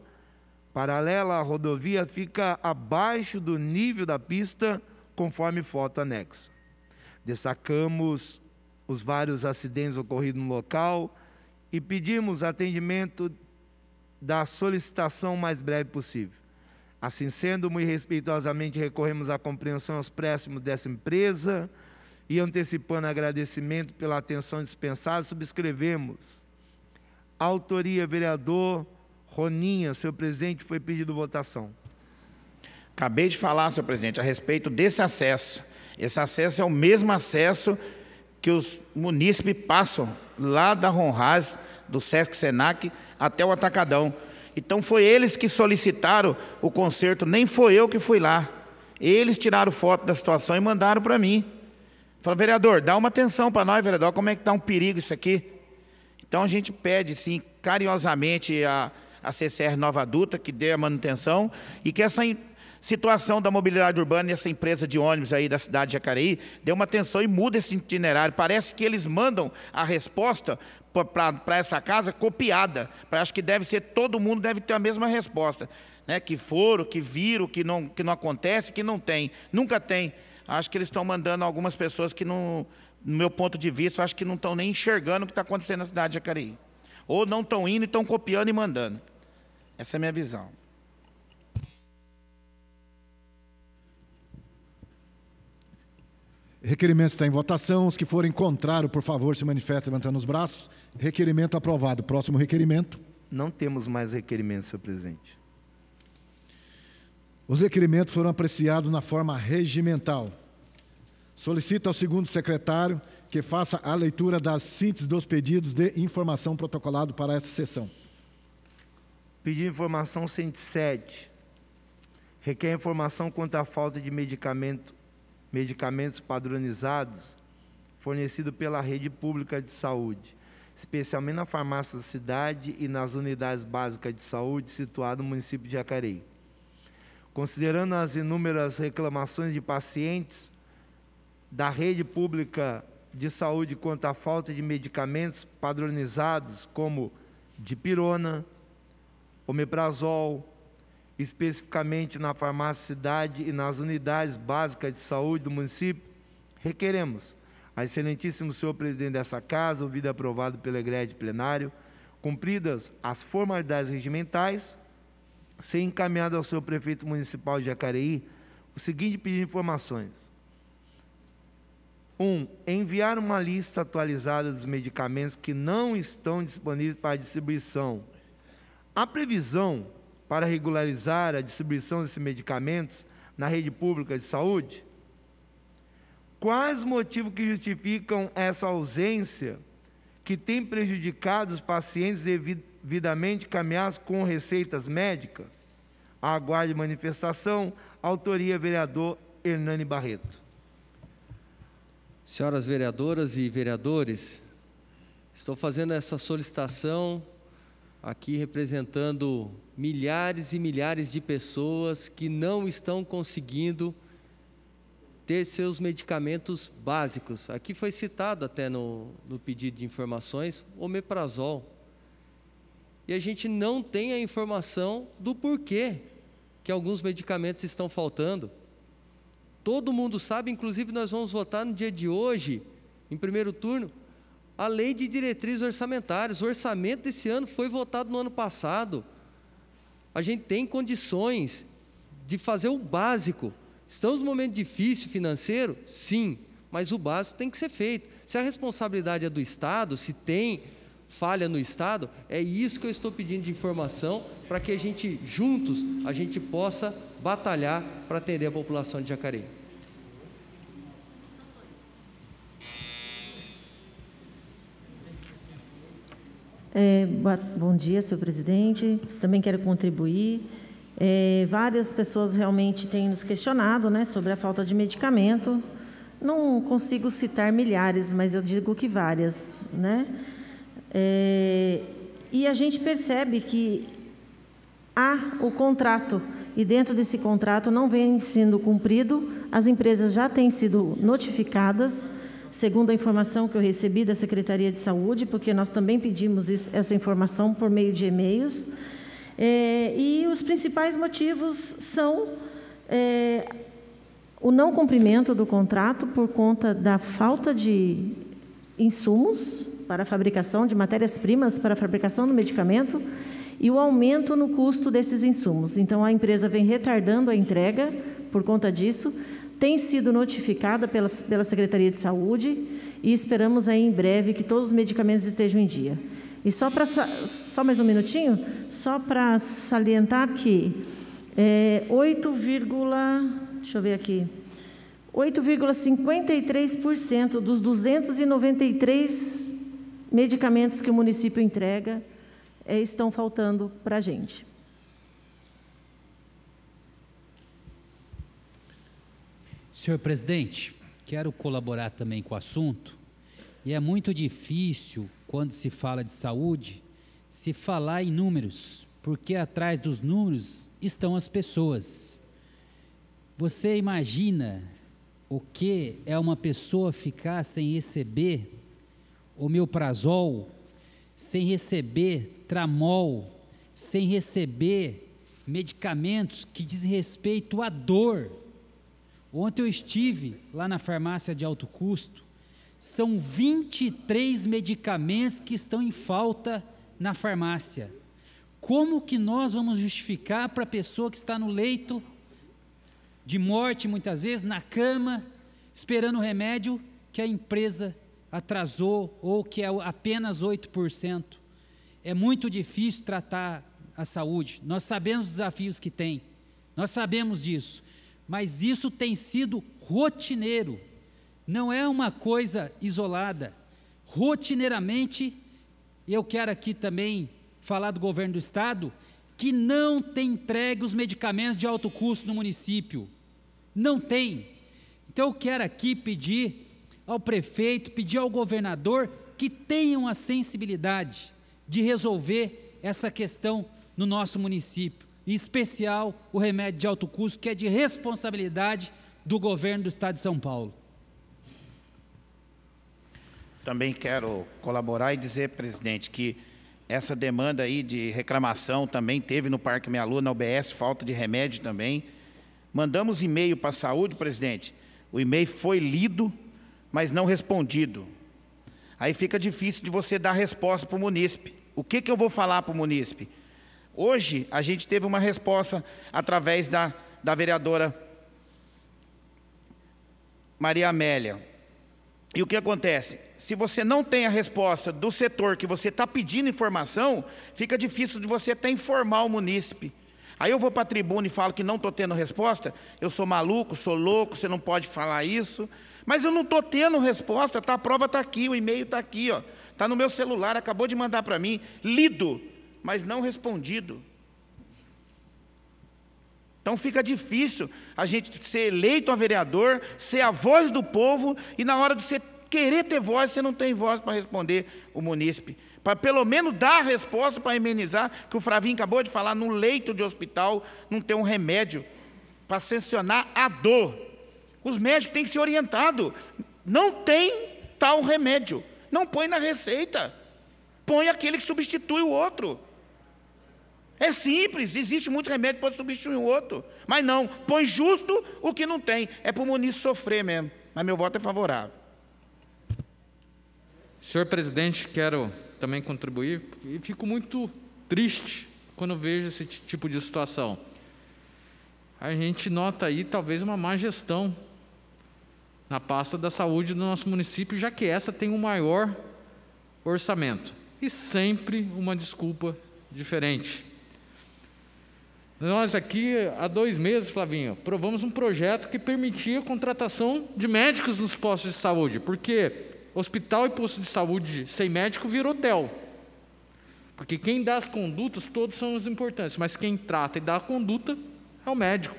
paralela à rodovia fica abaixo do nível da pista, conforme foto anexa. Destacamos os vários acidentes ocorridos no local e pedimos atendimento da solicitação o mais breve possível. Assim sendo, muito respeitosamente recorremos à compreensão aos préstimos dessa empresa e antecipando agradecimento pela atenção dispensada, subscrevemos. Autoria, vereador Roninha, seu presidente, foi pedido votação. Acabei de falar, senhor presidente, a respeito desse acesso. Esse acesso é o mesmo acesso que os munícipes passam lá da Ronraz, do Sesc Senac, até o Atacadão. Então foi eles que solicitaram o conserto, nem foi eu que fui lá. Eles tiraram foto da situação e mandaram para mim. Falaram, vereador, dá uma atenção para nós, vereador, como é que está um perigo isso aqui? Então a gente pede, sim, carinhosamente a, a CCR Nova Adulta que dê a manutenção e que essa Situação da mobilidade urbana e essa empresa de ônibus aí da cidade de Jacareí deu uma atenção e muda esse itinerário. Parece que eles mandam a resposta para essa casa copiada. Pra, acho que deve ser, todo mundo deve ter a mesma resposta. Né? Que foram, que viram, que não, que não acontece, que não tem. Nunca tem. Acho que eles estão mandando algumas pessoas que não, no meu ponto de vista, acho que não estão nem enxergando o que está acontecendo na cidade de Jacareí. Ou não estão indo e estão copiando e mandando. Essa é a minha visão. Requerimento está em votação. Os que forem contrário, por favor, se manifestem levantando os braços. Requerimento aprovado. Próximo requerimento. Não temos mais requerimentos, senhor presidente. Os requerimentos foram apreciados na forma regimental. Solicita ao segundo secretário que faça a leitura das síntese dos pedidos de informação protocolado para essa sessão. Pedido informação 107. Requer informação quanto à falta de medicamento medicamentos padronizados fornecido pela rede pública de saúde, especialmente na farmácia da cidade e nas unidades básicas de saúde situadas no município de Jacareí. Considerando as inúmeras reclamações de pacientes da rede pública de saúde quanto à falta de medicamentos padronizados como dipirona, omeprazol, especificamente na farmácia cidade e nas unidades básicas de saúde do município, requeremos a excelentíssimo senhor presidente dessa casa, ouvido aprovado pelo egrégio plenário, cumpridas as formalidades regimentais, ser encaminhado ao senhor prefeito municipal de Jacareí o seguinte pedido de informações. 1. Um, enviar uma lista atualizada dos medicamentos que não estão disponíveis para distribuição. A previsão para regularizar a distribuição desses medicamentos na rede pública de saúde? Quais motivos que justificam essa ausência que tem prejudicado os pacientes devidamente caminhados com receitas médicas? Aguarde manifestação, autoria vereador Hernani Barreto. Senhoras vereadoras e vereadores, estou fazendo essa solicitação aqui representando milhares e milhares de pessoas que não estão conseguindo ter seus medicamentos básicos. Aqui foi citado até no, no pedido de informações o omeprazol. E a gente não tem a informação do porquê que alguns medicamentos estão faltando. Todo mundo sabe, inclusive nós vamos votar no dia de hoje, em primeiro turno, a lei de diretrizes orçamentárias. O orçamento desse ano foi votado no ano passado. A gente tem condições de fazer o básico. Estamos num momento difícil financeiro? Sim, mas o básico tem que ser feito. Se a responsabilidade é do Estado, se tem falha no Estado, é isso que eu estou pedindo de informação para que a gente, juntos, a gente possa batalhar para atender a população de Jacareí. É, bom dia, senhor presidente. Também quero contribuir. É, várias pessoas realmente têm nos questionado né, sobre a falta de medicamento. Não consigo citar milhares, mas eu digo que várias. Né? É, e a gente percebe que há o contrato, e dentro desse contrato não vem sendo cumprido, as empresas já têm sido notificadas segundo a informação que eu recebi da Secretaria de Saúde, porque nós também pedimos isso, essa informação por meio de e-mails. É, e os principais motivos são é, o não cumprimento do contrato por conta da falta de insumos para a fabricação de matérias-primas para a fabricação do medicamento e o aumento no custo desses insumos. Então, a empresa vem retardando a entrega por conta disso tem sido notificada pela, pela Secretaria de Saúde e esperamos aí em breve que todos os medicamentos estejam em dia. E só para só mais um minutinho, só para salientar que é, 8, deixa eu ver aqui. 8,53% dos 293 medicamentos que o município entrega é, estão faltando para a gente. Senhor presidente, quero colaborar também com o assunto. E é muito difícil, quando se fala de saúde, se falar em números, porque atrás dos números estão as pessoas. Você imagina o que é uma pessoa ficar sem receber o omeprazol, sem receber tramol, sem receber medicamentos que dizem respeito à dor Ontem eu estive lá na farmácia de alto custo. São 23 medicamentos que estão em falta na farmácia. Como que nós vamos justificar para a pessoa que está no leito de morte, muitas vezes, na cama, esperando o remédio que a empresa atrasou ou que é apenas 8%? É muito difícil tratar a saúde. Nós sabemos os desafios que tem. Nós sabemos disso mas isso tem sido rotineiro, não é uma coisa isolada. Rotineiramente, eu quero aqui também falar do governo do estado que não tem entregue os medicamentos de alto custo no município. Não tem. Então eu quero aqui pedir ao prefeito, pedir ao governador que tenham a sensibilidade de resolver essa questão no nosso município especial o remédio de alto custo, que é de responsabilidade do governo do Estado de São Paulo. Também quero colaborar e dizer, presidente, que essa demanda aí de reclamação também teve no Parque Minha Lua, na UBS, falta de remédio também. Mandamos e-mail para a saúde, presidente. O e-mail foi lido, mas não respondido. Aí fica difícil de você dar resposta para o munícipe. O que, que eu vou falar para o munícipe? Hoje a gente teve uma resposta através da, da vereadora Maria Amélia. E o que acontece? Se você não tem a resposta do setor que você está pedindo informação, fica difícil de você até informar o munícipe. Aí eu vou para a tribuna e falo que não estou tendo resposta, eu sou maluco, sou louco, você não pode falar isso. Mas eu não estou tendo resposta, tá, a prova está aqui, o e-mail está aqui, está no meu celular, acabou de mandar para mim, lido mas não respondido. Então fica difícil a gente ser eleito a vereador, ser a voz do povo e na hora de você querer ter voz, você não tem voz para responder o munícipe. Para pelo menos dar a resposta para amenizar, que o Fravinho acabou de falar, no leito de hospital não tem um remédio para sancionar a dor. Os médicos têm que ser orientados. Não tem tal remédio. Não põe na receita. Põe aquele que substitui o outro. É simples, existe muito remédio para substituir um outro. Mas não, põe justo o que não tem. É para o munícipe sofrer mesmo. Mas meu voto é favorável. Senhor presidente, quero também contribuir e fico muito triste quando vejo esse tipo de situação. A gente nota aí talvez uma má gestão na pasta da saúde do nosso município, já que essa tem o um maior orçamento. E sempre uma desculpa diferente. Nós aqui, há dois meses, Flavinho, provamos um projeto que permitia a contratação de médicos nos postos de saúde, porque hospital e posto de saúde sem médico virou hotel. Porque quem dá as condutas, todos são os importantes, mas quem trata e dá a conduta é o médico.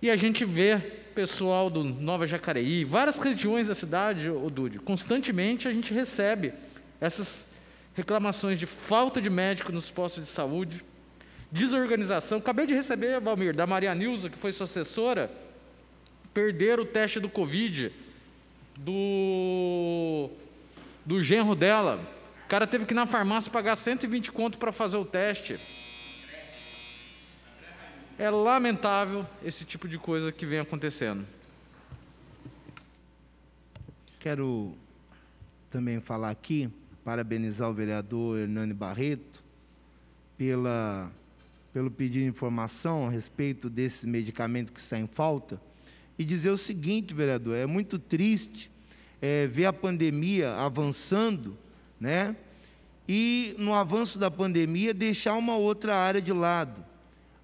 E a gente vê pessoal do Nova Jacareí, várias regiões da cidade, Dude, constantemente a gente recebe essas reclamações de falta de médico nos postos de saúde, desorganização. Acabei de receber, Valmir, da Maria Nilza, que foi sua assessora, perder o teste do Covid do, do genro dela. O cara teve que ir na farmácia pagar 120 conto para fazer o teste. É lamentável esse tipo de coisa que vem acontecendo. Quero também falar aqui, parabenizar o vereador Hernani Barreto pela pelo pedido de informação a respeito desse medicamento que está em falta e dizer o seguinte, vereador: é muito triste é, ver a pandemia avançando, né? E no avanço da pandemia deixar uma outra área de lado.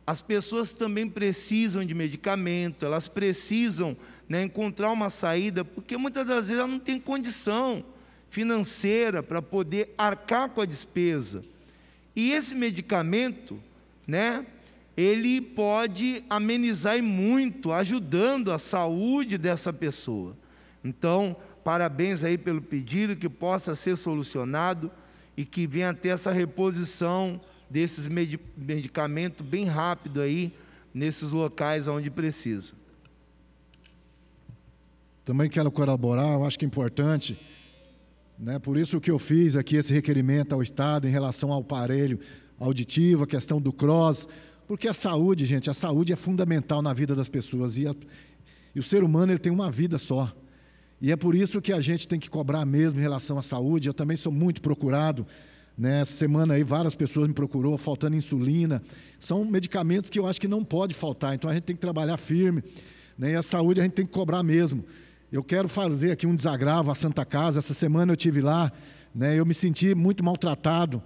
As pessoas também precisam de medicamento, elas precisam né, encontrar uma saída, porque muitas das vezes elas não têm condição financeira para poder arcar com a despesa. E esse medicamento, né? Ele pode amenizar e muito, ajudando a saúde dessa pessoa. Então, parabéns aí pelo pedido, que possa ser solucionado e que venha ter essa reposição desses medicamentos bem rápido aí, nesses locais onde precisa. Também quero colaborar, eu acho que é importante, né, por isso que eu fiz aqui esse requerimento ao Estado em relação ao aparelho auditiva, a questão do cross, porque a saúde, gente, a saúde é fundamental na vida das pessoas e, a, e o ser humano ele tem uma vida só. E é por isso que a gente tem que cobrar mesmo em relação à saúde. Eu também sou muito procurado. Né? Essa semana aí várias pessoas me procurou faltando insulina. São medicamentos que eu acho que não pode faltar. Então a gente tem que trabalhar firme. Né? E a saúde a gente tem que cobrar mesmo. Eu quero fazer aqui um desagravo à Santa Casa. Essa semana eu tive lá, né? Eu me senti muito maltratado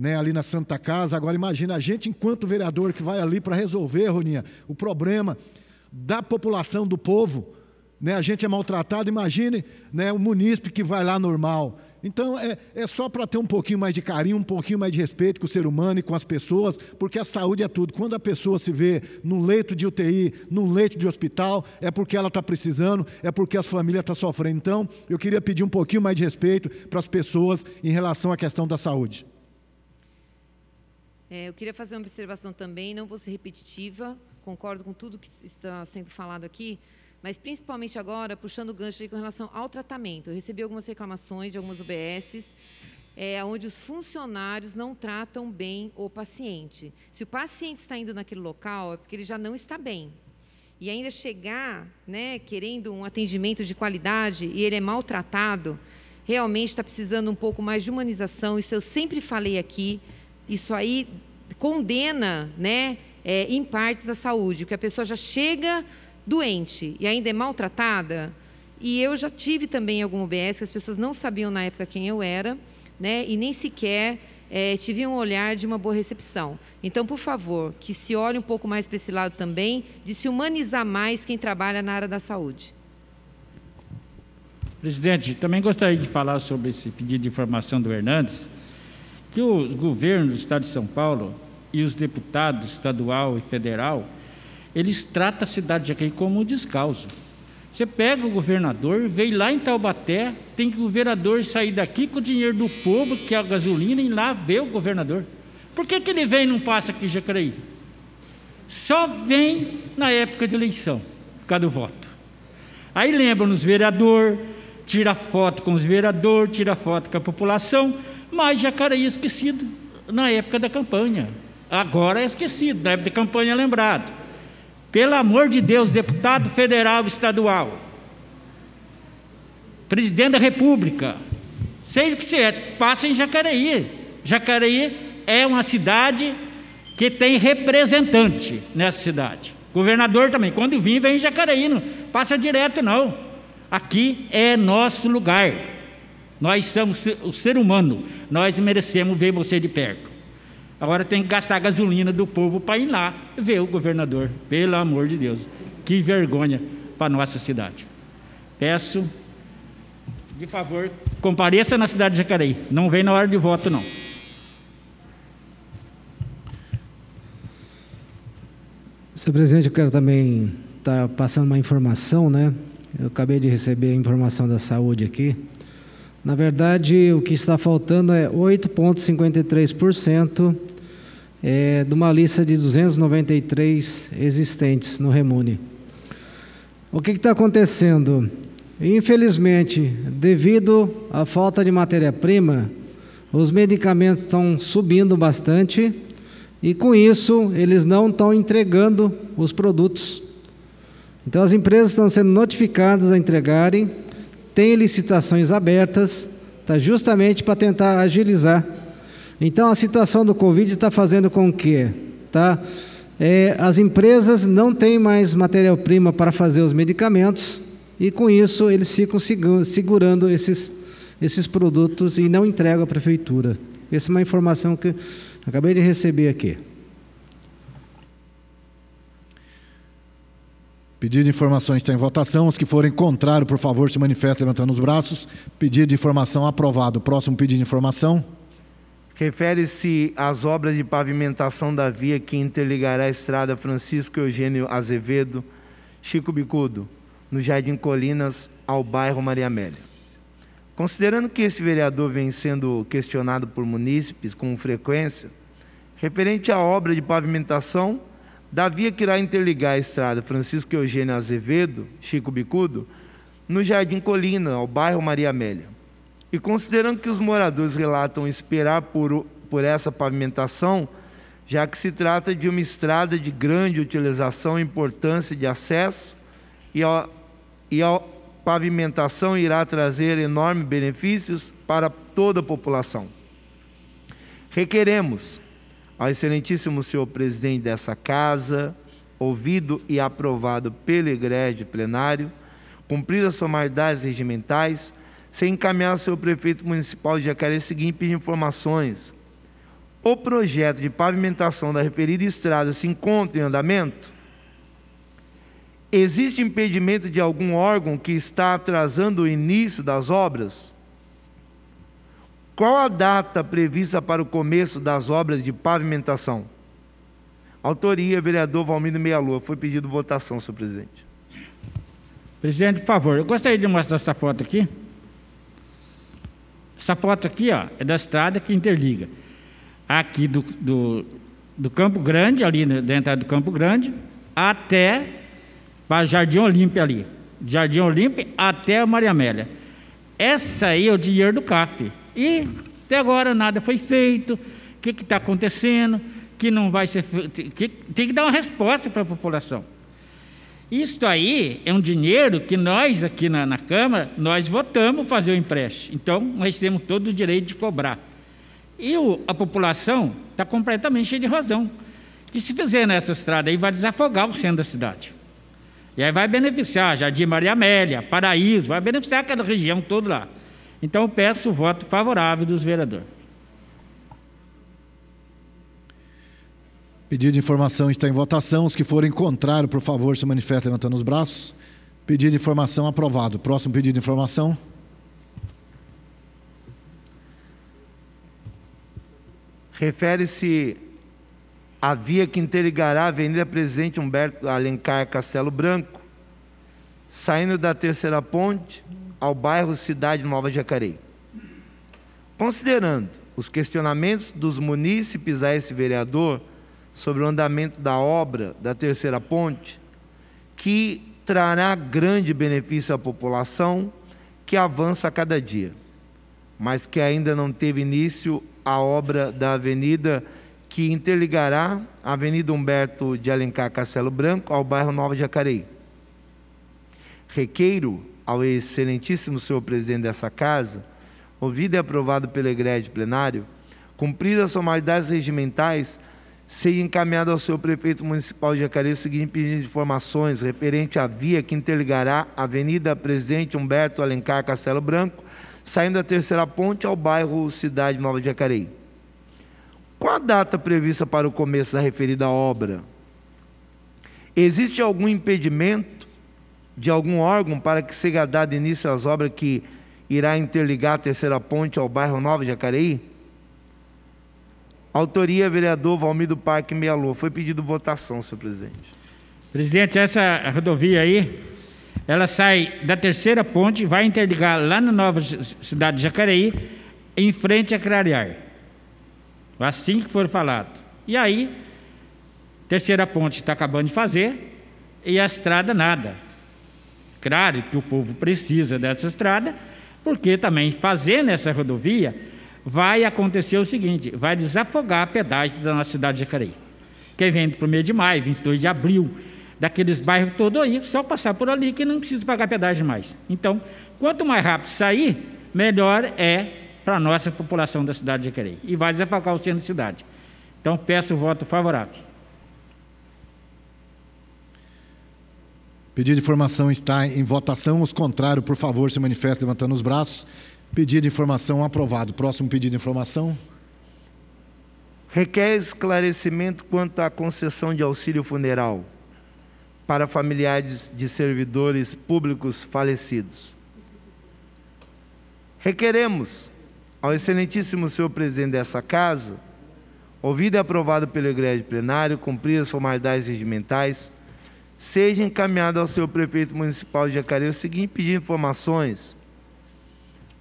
né, ali na Santa Casa. Agora imagina a gente, enquanto vereador, que vai ali para resolver, Roninha, o problema da população, do povo. Né, a gente é maltratado, imagine né, o munícipe que vai lá normal. Então, é, é só para ter um pouquinho mais de carinho, um pouquinho mais de respeito com o ser humano e com as pessoas, porque a saúde é tudo. Quando a pessoa se vê num leito de UTI, num leito de hospital, é porque ela está precisando, é porque as famílias estão tá sofrendo. Então, eu queria pedir um pouquinho mais de respeito para as pessoas em relação à questão da saúde. É, eu queria fazer uma observação também, não vou ser repetitiva, concordo com tudo que está sendo falado aqui, mas principalmente agora, puxando o gancho aí com relação ao tratamento. Eu recebi algumas reclamações de algumas UBSs, é, onde os funcionários não tratam bem o paciente. Se o paciente está indo naquele local, é porque ele já não está bem. E ainda chegar né, querendo um atendimento de qualidade e ele é maltratado, realmente está precisando um pouco mais de humanização. Isso eu sempre falei aqui isso aí condena, né, é, em partes a saúde, porque a pessoa já chega doente e ainda é maltratada. E eu já tive também algum UBS que as pessoas não sabiam na época quem eu era, né, e nem sequer é, tive um olhar de uma boa recepção. Então, por favor, que se olhe um pouco mais para esse lado também, de se humanizar mais quem trabalha na área da saúde. Presidente, também gostaria de falar sobre esse pedido de informação do Hernandes que os governos do Estado de São Paulo e os deputados estadual e federal, eles tratam a cidade de Jacareí como um descalço. Você pega o governador, veio lá em Taubaté, tem que o vereador sair daqui com o dinheiro do povo, que é a gasolina, e lá ver o governador. Por que, que ele vem e não passa aqui em Jacareí? Só vem na época de eleição, por causa do voto. Aí lembra nos vereador, tira foto com os vereadores, tira foto com a população, mas Jacareí é esquecido na época da campanha. Agora é esquecido, na época da campanha é lembrado. Pelo amor de Deus, deputado federal estadual, presidente da República, seja o que seja, passa em Jacareí. Jacareí é uma cidade que tem representante nessa cidade. Governador também, quando vim, vem em Jacareí, não passa direto não. Aqui é nosso lugar. Nós somos o ser humano, nós merecemos ver você de perto. Agora tem que gastar a gasolina do povo para ir lá ver o governador. Pelo amor de Deus, que vergonha para nossa cidade. Peço, de favor, compareça na cidade de Jacareí. Não vem na hora de voto, não. Senhor presidente, eu quero também estar tá passando uma informação, né? Eu acabei de receber a informação da saúde aqui na verdade, o que está faltando é 8,53% é, de uma lista de 293 existentes no Remune. O que está acontecendo? Infelizmente, devido à falta de matéria-prima, os medicamentos estão subindo bastante e, com isso, eles não estão entregando os produtos. Então, as empresas estão sendo notificadas a entregarem tem licitações abertas, tá? justamente para tentar agilizar. Então, a situação do Covid está fazendo com que tá? É, as empresas não têm mais material-prima para fazer os medicamentos e, com isso, eles ficam segurando esses, esses produtos e não entregam à prefeitura. Essa é uma informação que acabei de receber aqui. Pedido de informação está em votação. Os que forem contrário, por favor, se manifestem levantando os braços. Pedido de informação aprovado. Próximo pedido de informação. Refere-se às obras de pavimentação da via que interligará a estrada Francisco Eugênio Azevedo, Chico Bicudo, no Jardim Colinas, ao bairro Maria Amélia. Considerando que esse vereador vem sendo questionado por munícipes com frequência, referente à obra de pavimentação Davi que irá interligar a estrada Francisco Eugênio Azevedo, Chico Bicudo, no Jardim Colina, ao bairro Maria Amélia. E considerando que os moradores relatam esperar por, por essa pavimentação, já que se trata de uma estrada de grande utilização e importância de acesso, e a, e a pavimentação irá trazer enormes benefícios para toda a população. Requeremos ao excelentíssimo senhor presidente dessa casa, ouvido e aprovado pelo egrégio plenário, cumprir as formalidades regimentais, sem encaminhar ao senhor prefeito municipal de Jacarezinho seguinte informações. O projeto de pavimentação da referida estrada se encontra em andamento? Existe impedimento de algum órgão que está atrasando o início das obras? Qual a data prevista para o começo das obras de pavimentação? Autoria, vereador Valmir Meia-Lua. Foi pedido votação, senhor presidente. Presidente, por favor, eu gostaria de mostrar essa foto aqui. Essa foto aqui ó, é da estrada que interliga aqui do, do, do Campo Grande, ali né, da entrada do Campo Grande, até para Jardim Olímpia ali. Jardim Olímpia até Maria Amélia. Essa aí é o dinheiro do CAF. E até agora nada foi feito. O que está acontecendo? Que não vai ser feito. Que, tem que dar uma resposta para a população. Isso aí é um dinheiro que nós aqui na, na Câmara, nós votamos fazer o empréstimo. Então, nós temos todo o direito de cobrar. E o, a população está completamente cheia de razão. E se fizer nessa estrada aí, vai desafogar o centro da cidade. E aí vai beneficiar Jardim Maria Amélia, Paraíso, vai beneficiar aquela região toda lá. Então peço o voto favorável dos vereadores. Pedido de informação está em votação. Os que forem contrário, por favor, se manifestem levantando os braços. Pedido de informação aprovado. Próximo pedido de informação. Refere-se à via que interligará a Avenida Presidente Humberto Alencar Castelo Branco, saindo da terceira ponte, ao bairro Cidade Nova Jacareí. Considerando os questionamentos dos munícipes a esse vereador sobre o andamento da obra da terceira ponte, que trará grande benefício à população que avança a cada dia, mas que ainda não teve início a obra da avenida que interligará a Avenida Humberto de Alencar Castelo Branco ao bairro Nova Jacareí. Requeiro ao excelentíssimo senhor presidente dessa casa, ouvido e é aprovado pela egrégio plenário, cumpridas as formalidades regimentais, seja encaminhado ao seu prefeito municipal de Jacareí o seguinte pedido de informações referente à via que interligará a Avenida Presidente Humberto Alencar Castelo Branco, saindo da terceira ponte ao bairro Cidade Nova de Jacareí. Qual a data prevista para o começo da referida obra? Existe algum impedimento de algum órgão para que seja dado início às obras que irá interligar a terceira ponte ao bairro Nova Jacareí? Autoria, vereador Valmir do Parque meia Foi pedido votação, senhor presidente. Presidente, essa rodovia aí, ela sai da terceira ponte, vai interligar lá na nova cidade de Jacareí, em frente a Crariar. Assim que for falado. E aí, terceira ponte está acabando de fazer, e a estrada nada. Claro que o povo precisa dessa estrada, porque também fazendo essa rodovia vai acontecer o seguinte: vai desafogar a pedágio da nossa cidade de Jacareí. Quem vem para o mês de maio, 22 de abril, daqueles bairros todos aí, só passar por ali que não precisa pagar pedágio mais. Então, quanto mais rápido sair, melhor é para a nossa população da cidade de Jacareí. E vai desafogar o centro da cidade. Então, peço o voto favorável. Pedido de informação está em votação. Os contrários, por favor, se manifestem levantando os braços. Pedido de informação aprovado. Próximo pedido de informação. Requer esclarecimento quanto à concessão de auxílio funeral para familiares de servidores públicos falecidos. Requeremos ao excelentíssimo senhor presidente dessa casa, ouvido e aprovado pelo egrégio plenário, cumprir as formalidades regimentais seja encaminhado ao seu prefeito municipal de Jacareí o seguinte pedindo informações.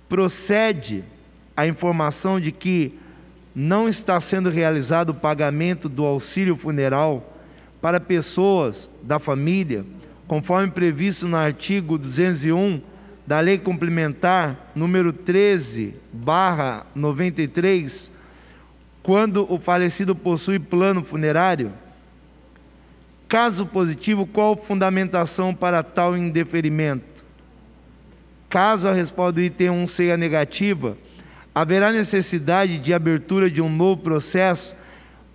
Procede a informação de que não está sendo realizado o pagamento do auxílio funeral para pessoas da família, conforme previsto no artigo 201 da Lei Complementar número 13, barra 93, quando o falecido possui plano funerário Caso positivo, qual fundamentação para tal indeferimento? Caso a resposta do item 1 seja negativa, haverá necessidade de abertura de um novo processo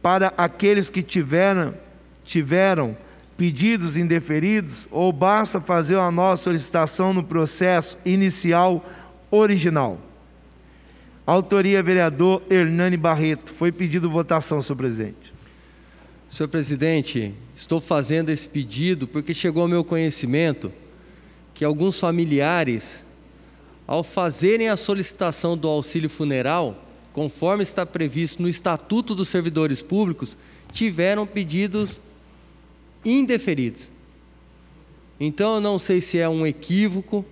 para aqueles que tiveram, tiveram pedidos indeferidos ou basta fazer uma nova solicitação no processo inicial original? Autoria vereador Hernani Barreto. Foi pedido votação, senhor presidente. Senhor presidente, estou fazendo esse pedido porque chegou ao meu conhecimento que alguns familiares, ao fazerem a solicitação do auxílio funeral, conforme está previsto no Estatuto dos Servidores Públicos, tiveram pedidos indeferidos. Então, eu não sei se é um equívoco,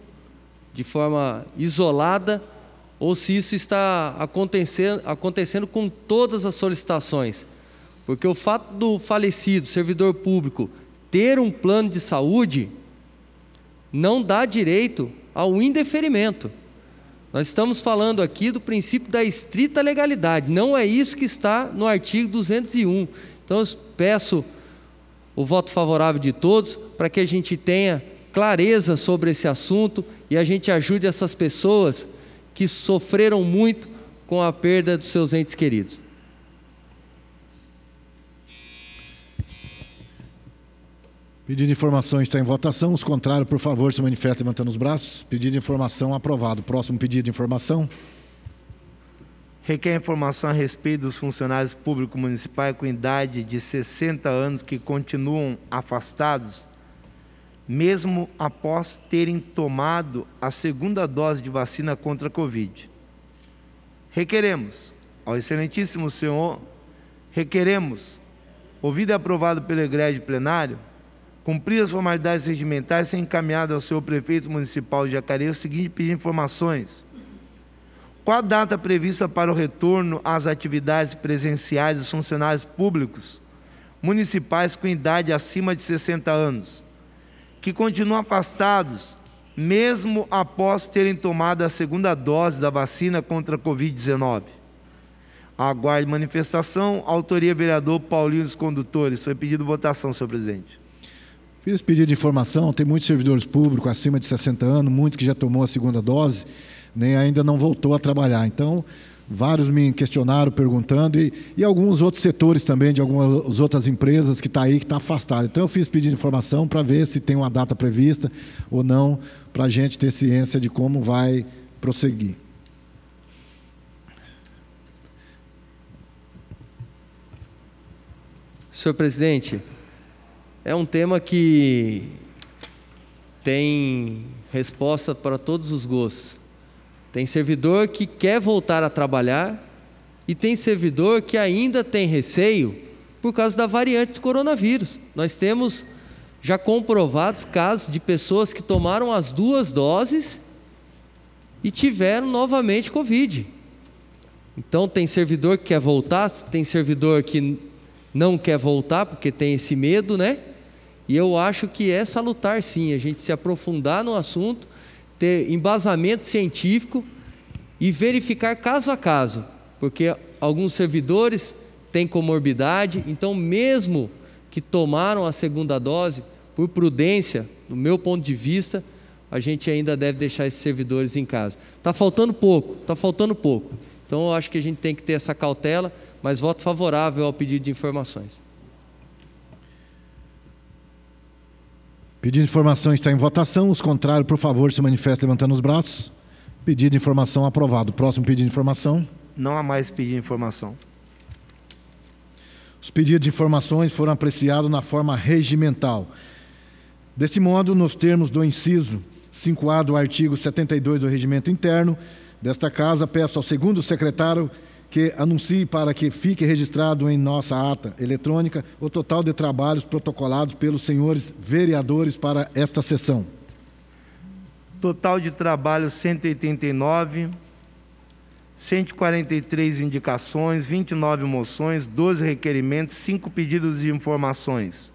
de forma isolada, ou se isso está acontecendo, acontecendo com todas as solicitações porque o fato do falecido servidor público ter um plano de saúde não dá direito ao indeferimento. Nós estamos falando aqui do princípio da estrita legalidade, não é isso que está no artigo 201. Então eu peço o voto favorável de todos para que a gente tenha clareza sobre esse assunto e a gente ajude essas pessoas que sofreram muito com a perda dos seus entes queridos. Pedido de informação está em votação. Os contrários, por favor, se manifestem levantando os braços. Pedido de informação aprovado. Próximo pedido de informação. Requer informação a respeito dos funcionários públicos municipais com idade de 60 anos que continuam afastados, mesmo após terem tomado a segunda dose de vacina contra a Covid. Requeremos ao Excelentíssimo Senhor, requeremos, ouvido e aprovado pelo Egrégio Plenário, Cumprir as formalidades regimentais, ser encaminhado ao seu prefeito municipal de Jacareí é o seguinte pedir informações. Qual a data prevista para o retorno às atividades presenciais dos funcionários públicos municipais com idade acima de 60 anos, que continuam afastados mesmo após terem tomado a segunda dose da vacina contra a Covid-19? Aguarde manifestação. Autoria vereador Paulinho dos Condutores. Foi pedido votação, senhor presidente. Fiz pedido de informação, tem muitos servidores públicos acima de 60 anos, muitos que já tomou a segunda dose, nem né, ainda não voltou a trabalhar. Então, vários me questionaram, perguntando, e, e alguns outros setores também, de algumas outras empresas que estão tá aí, que estão tá afastado. Então, eu fiz pedido de informação para ver se tem uma data prevista ou não, para a gente ter ciência de como vai prosseguir. Senhor presidente, é um tema que tem resposta para todos os gostos. Tem servidor que quer voltar a trabalhar e tem servidor que ainda tem receio por causa da variante do coronavírus. Nós temos já comprovados casos de pessoas que tomaram as duas doses e tiveram novamente Covid. Então, tem servidor que quer voltar, tem servidor que não quer voltar porque tem esse medo, né? E eu acho que é salutar, sim, a gente se aprofundar no assunto, ter embasamento científico e verificar caso a caso, porque alguns servidores têm comorbidade, então, mesmo que tomaram a segunda dose, por prudência, do meu ponto de vista, a gente ainda deve deixar esses servidores em casa. Está faltando pouco, está faltando pouco. Então, eu acho que a gente tem que ter essa cautela, mas voto favorável ao pedido de informações. Pedido de informação está em votação. Os contrários, por favor, se manifestem levantando os braços. Pedido de informação aprovado. Próximo pedido de informação. Não há mais pedido de informação. Os pedidos de informações foram apreciados na forma regimental. Deste modo, nos termos do inciso 5A do artigo 72 do Regimento Interno desta Casa, peço ao segundo secretário que anuncie para que fique registrado em nossa ata eletrônica o total de trabalhos protocolados pelos senhores vereadores para esta sessão. Total de trabalho 189, 143 indicações, 29 moções, 12 requerimentos, 5 pedidos de informações.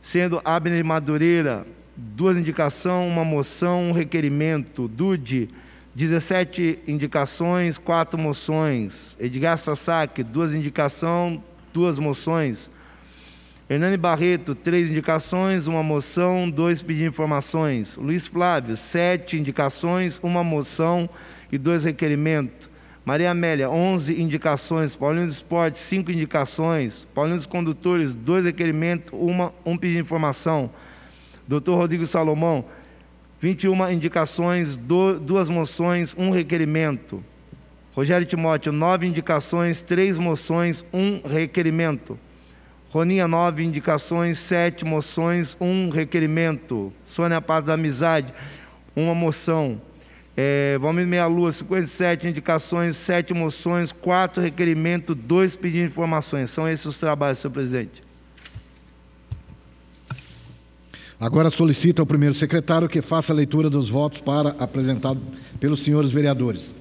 Sendo Abner Madureira, duas indicações, uma moção, um requerimento, Dude, 17 indicações, 4 moções. Edgar Sasaki, duas indicações, duas moções. Hernani Barreto, três indicações, uma moção, dois pedir informações. Luiz Flávio, sete indicações, uma moção e dois requerimentos. Maria Amélia, onze indicações. Paulinho do Esporte, cinco indicações. Paulinho dos Condutores, dois requerimentos, uma, um pedido de informação. Doutor Rodrigo Salomão, 21 indicações, duas moções, um requerimento. Rogério Timóteo, nove indicações, três moções, um requerimento. Roninha, nove indicações, sete moções, um requerimento. Sônia Paz da Amizade, uma moção. É, Valmir Meia Lua, 57 indicações, sete moções, quatro requerimentos, dois pedidos de informações. São esses os trabalhos, senhor presidente. Agora solicita ao primeiro secretário que faça a leitura dos votos para apresentado pelos senhores vereadores.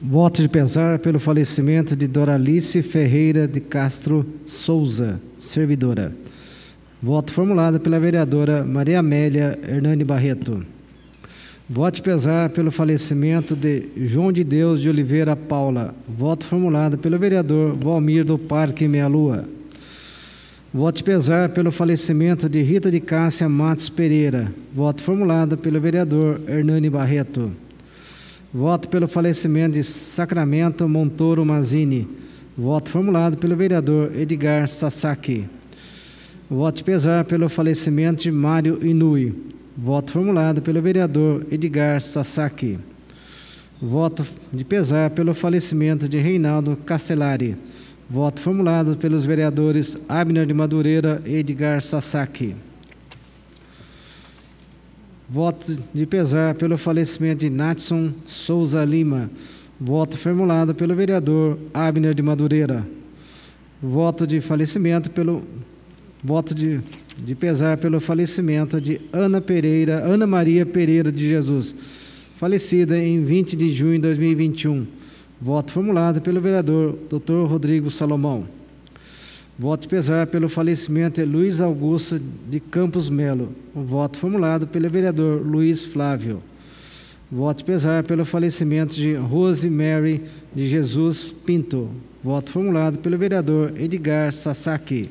Voto de pesar pelo falecimento de Doralice Ferreira de Castro Souza, servidora. Voto formulado pela vereadora Maria Amélia Hernani Barreto. Voto de pesar pelo falecimento de João de Deus de Oliveira Paula. Voto formulado pelo vereador Valmir do Parque Meia Lua. Voto pesar pelo falecimento de Rita de Cássia Matos Pereira. Voto formulado pelo vereador Hernani Barreto. Voto pelo falecimento de Sacramento Montoro Mazini. Voto formulado pelo vereador Edgar Sasaki. Voto pesar pelo falecimento de Mário Inui. Voto formulado pelo vereador Edgar Sasaki. Voto de pesar pelo falecimento de Reinaldo Castellari. Voto formulado pelos vereadores Abner de Madureira e Edgar Sasaki. Voto de pesar pelo falecimento de Natson Souza Lima. Voto formulado pelo vereador Abner de Madureira. Voto de falecimento pelo voto de, de pesar pelo falecimento de Ana Pereira, Ana Maria Pereira de Jesus, falecida em 20 de junho de 2021. Voto formulado pelo vereador Dr. Rodrigo Salomão. Voto de pesar pelo falecimento de Luiz Augusto de Campos Melo. voto formulado pelo vereador Luiz Flávio. Voto de pesar pelo falecimento de Rosemary de Jesus Pinto. Voto formulado pelo vereador Edgar Sasaki.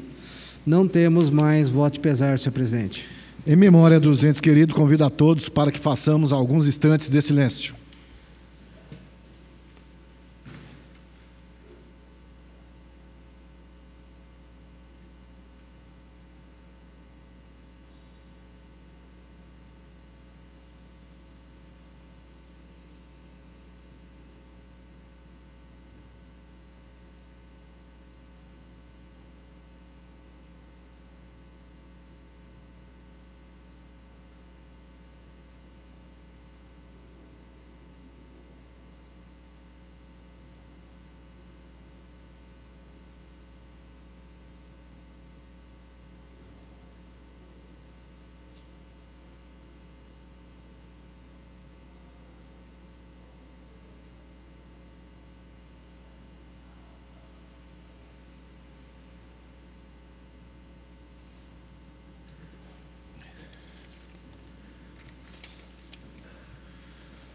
Não temos mais voto de pesar, senhor presidente. Em memória dos entes queridos, convido a todos para que façamos alguns instantes de silêncio.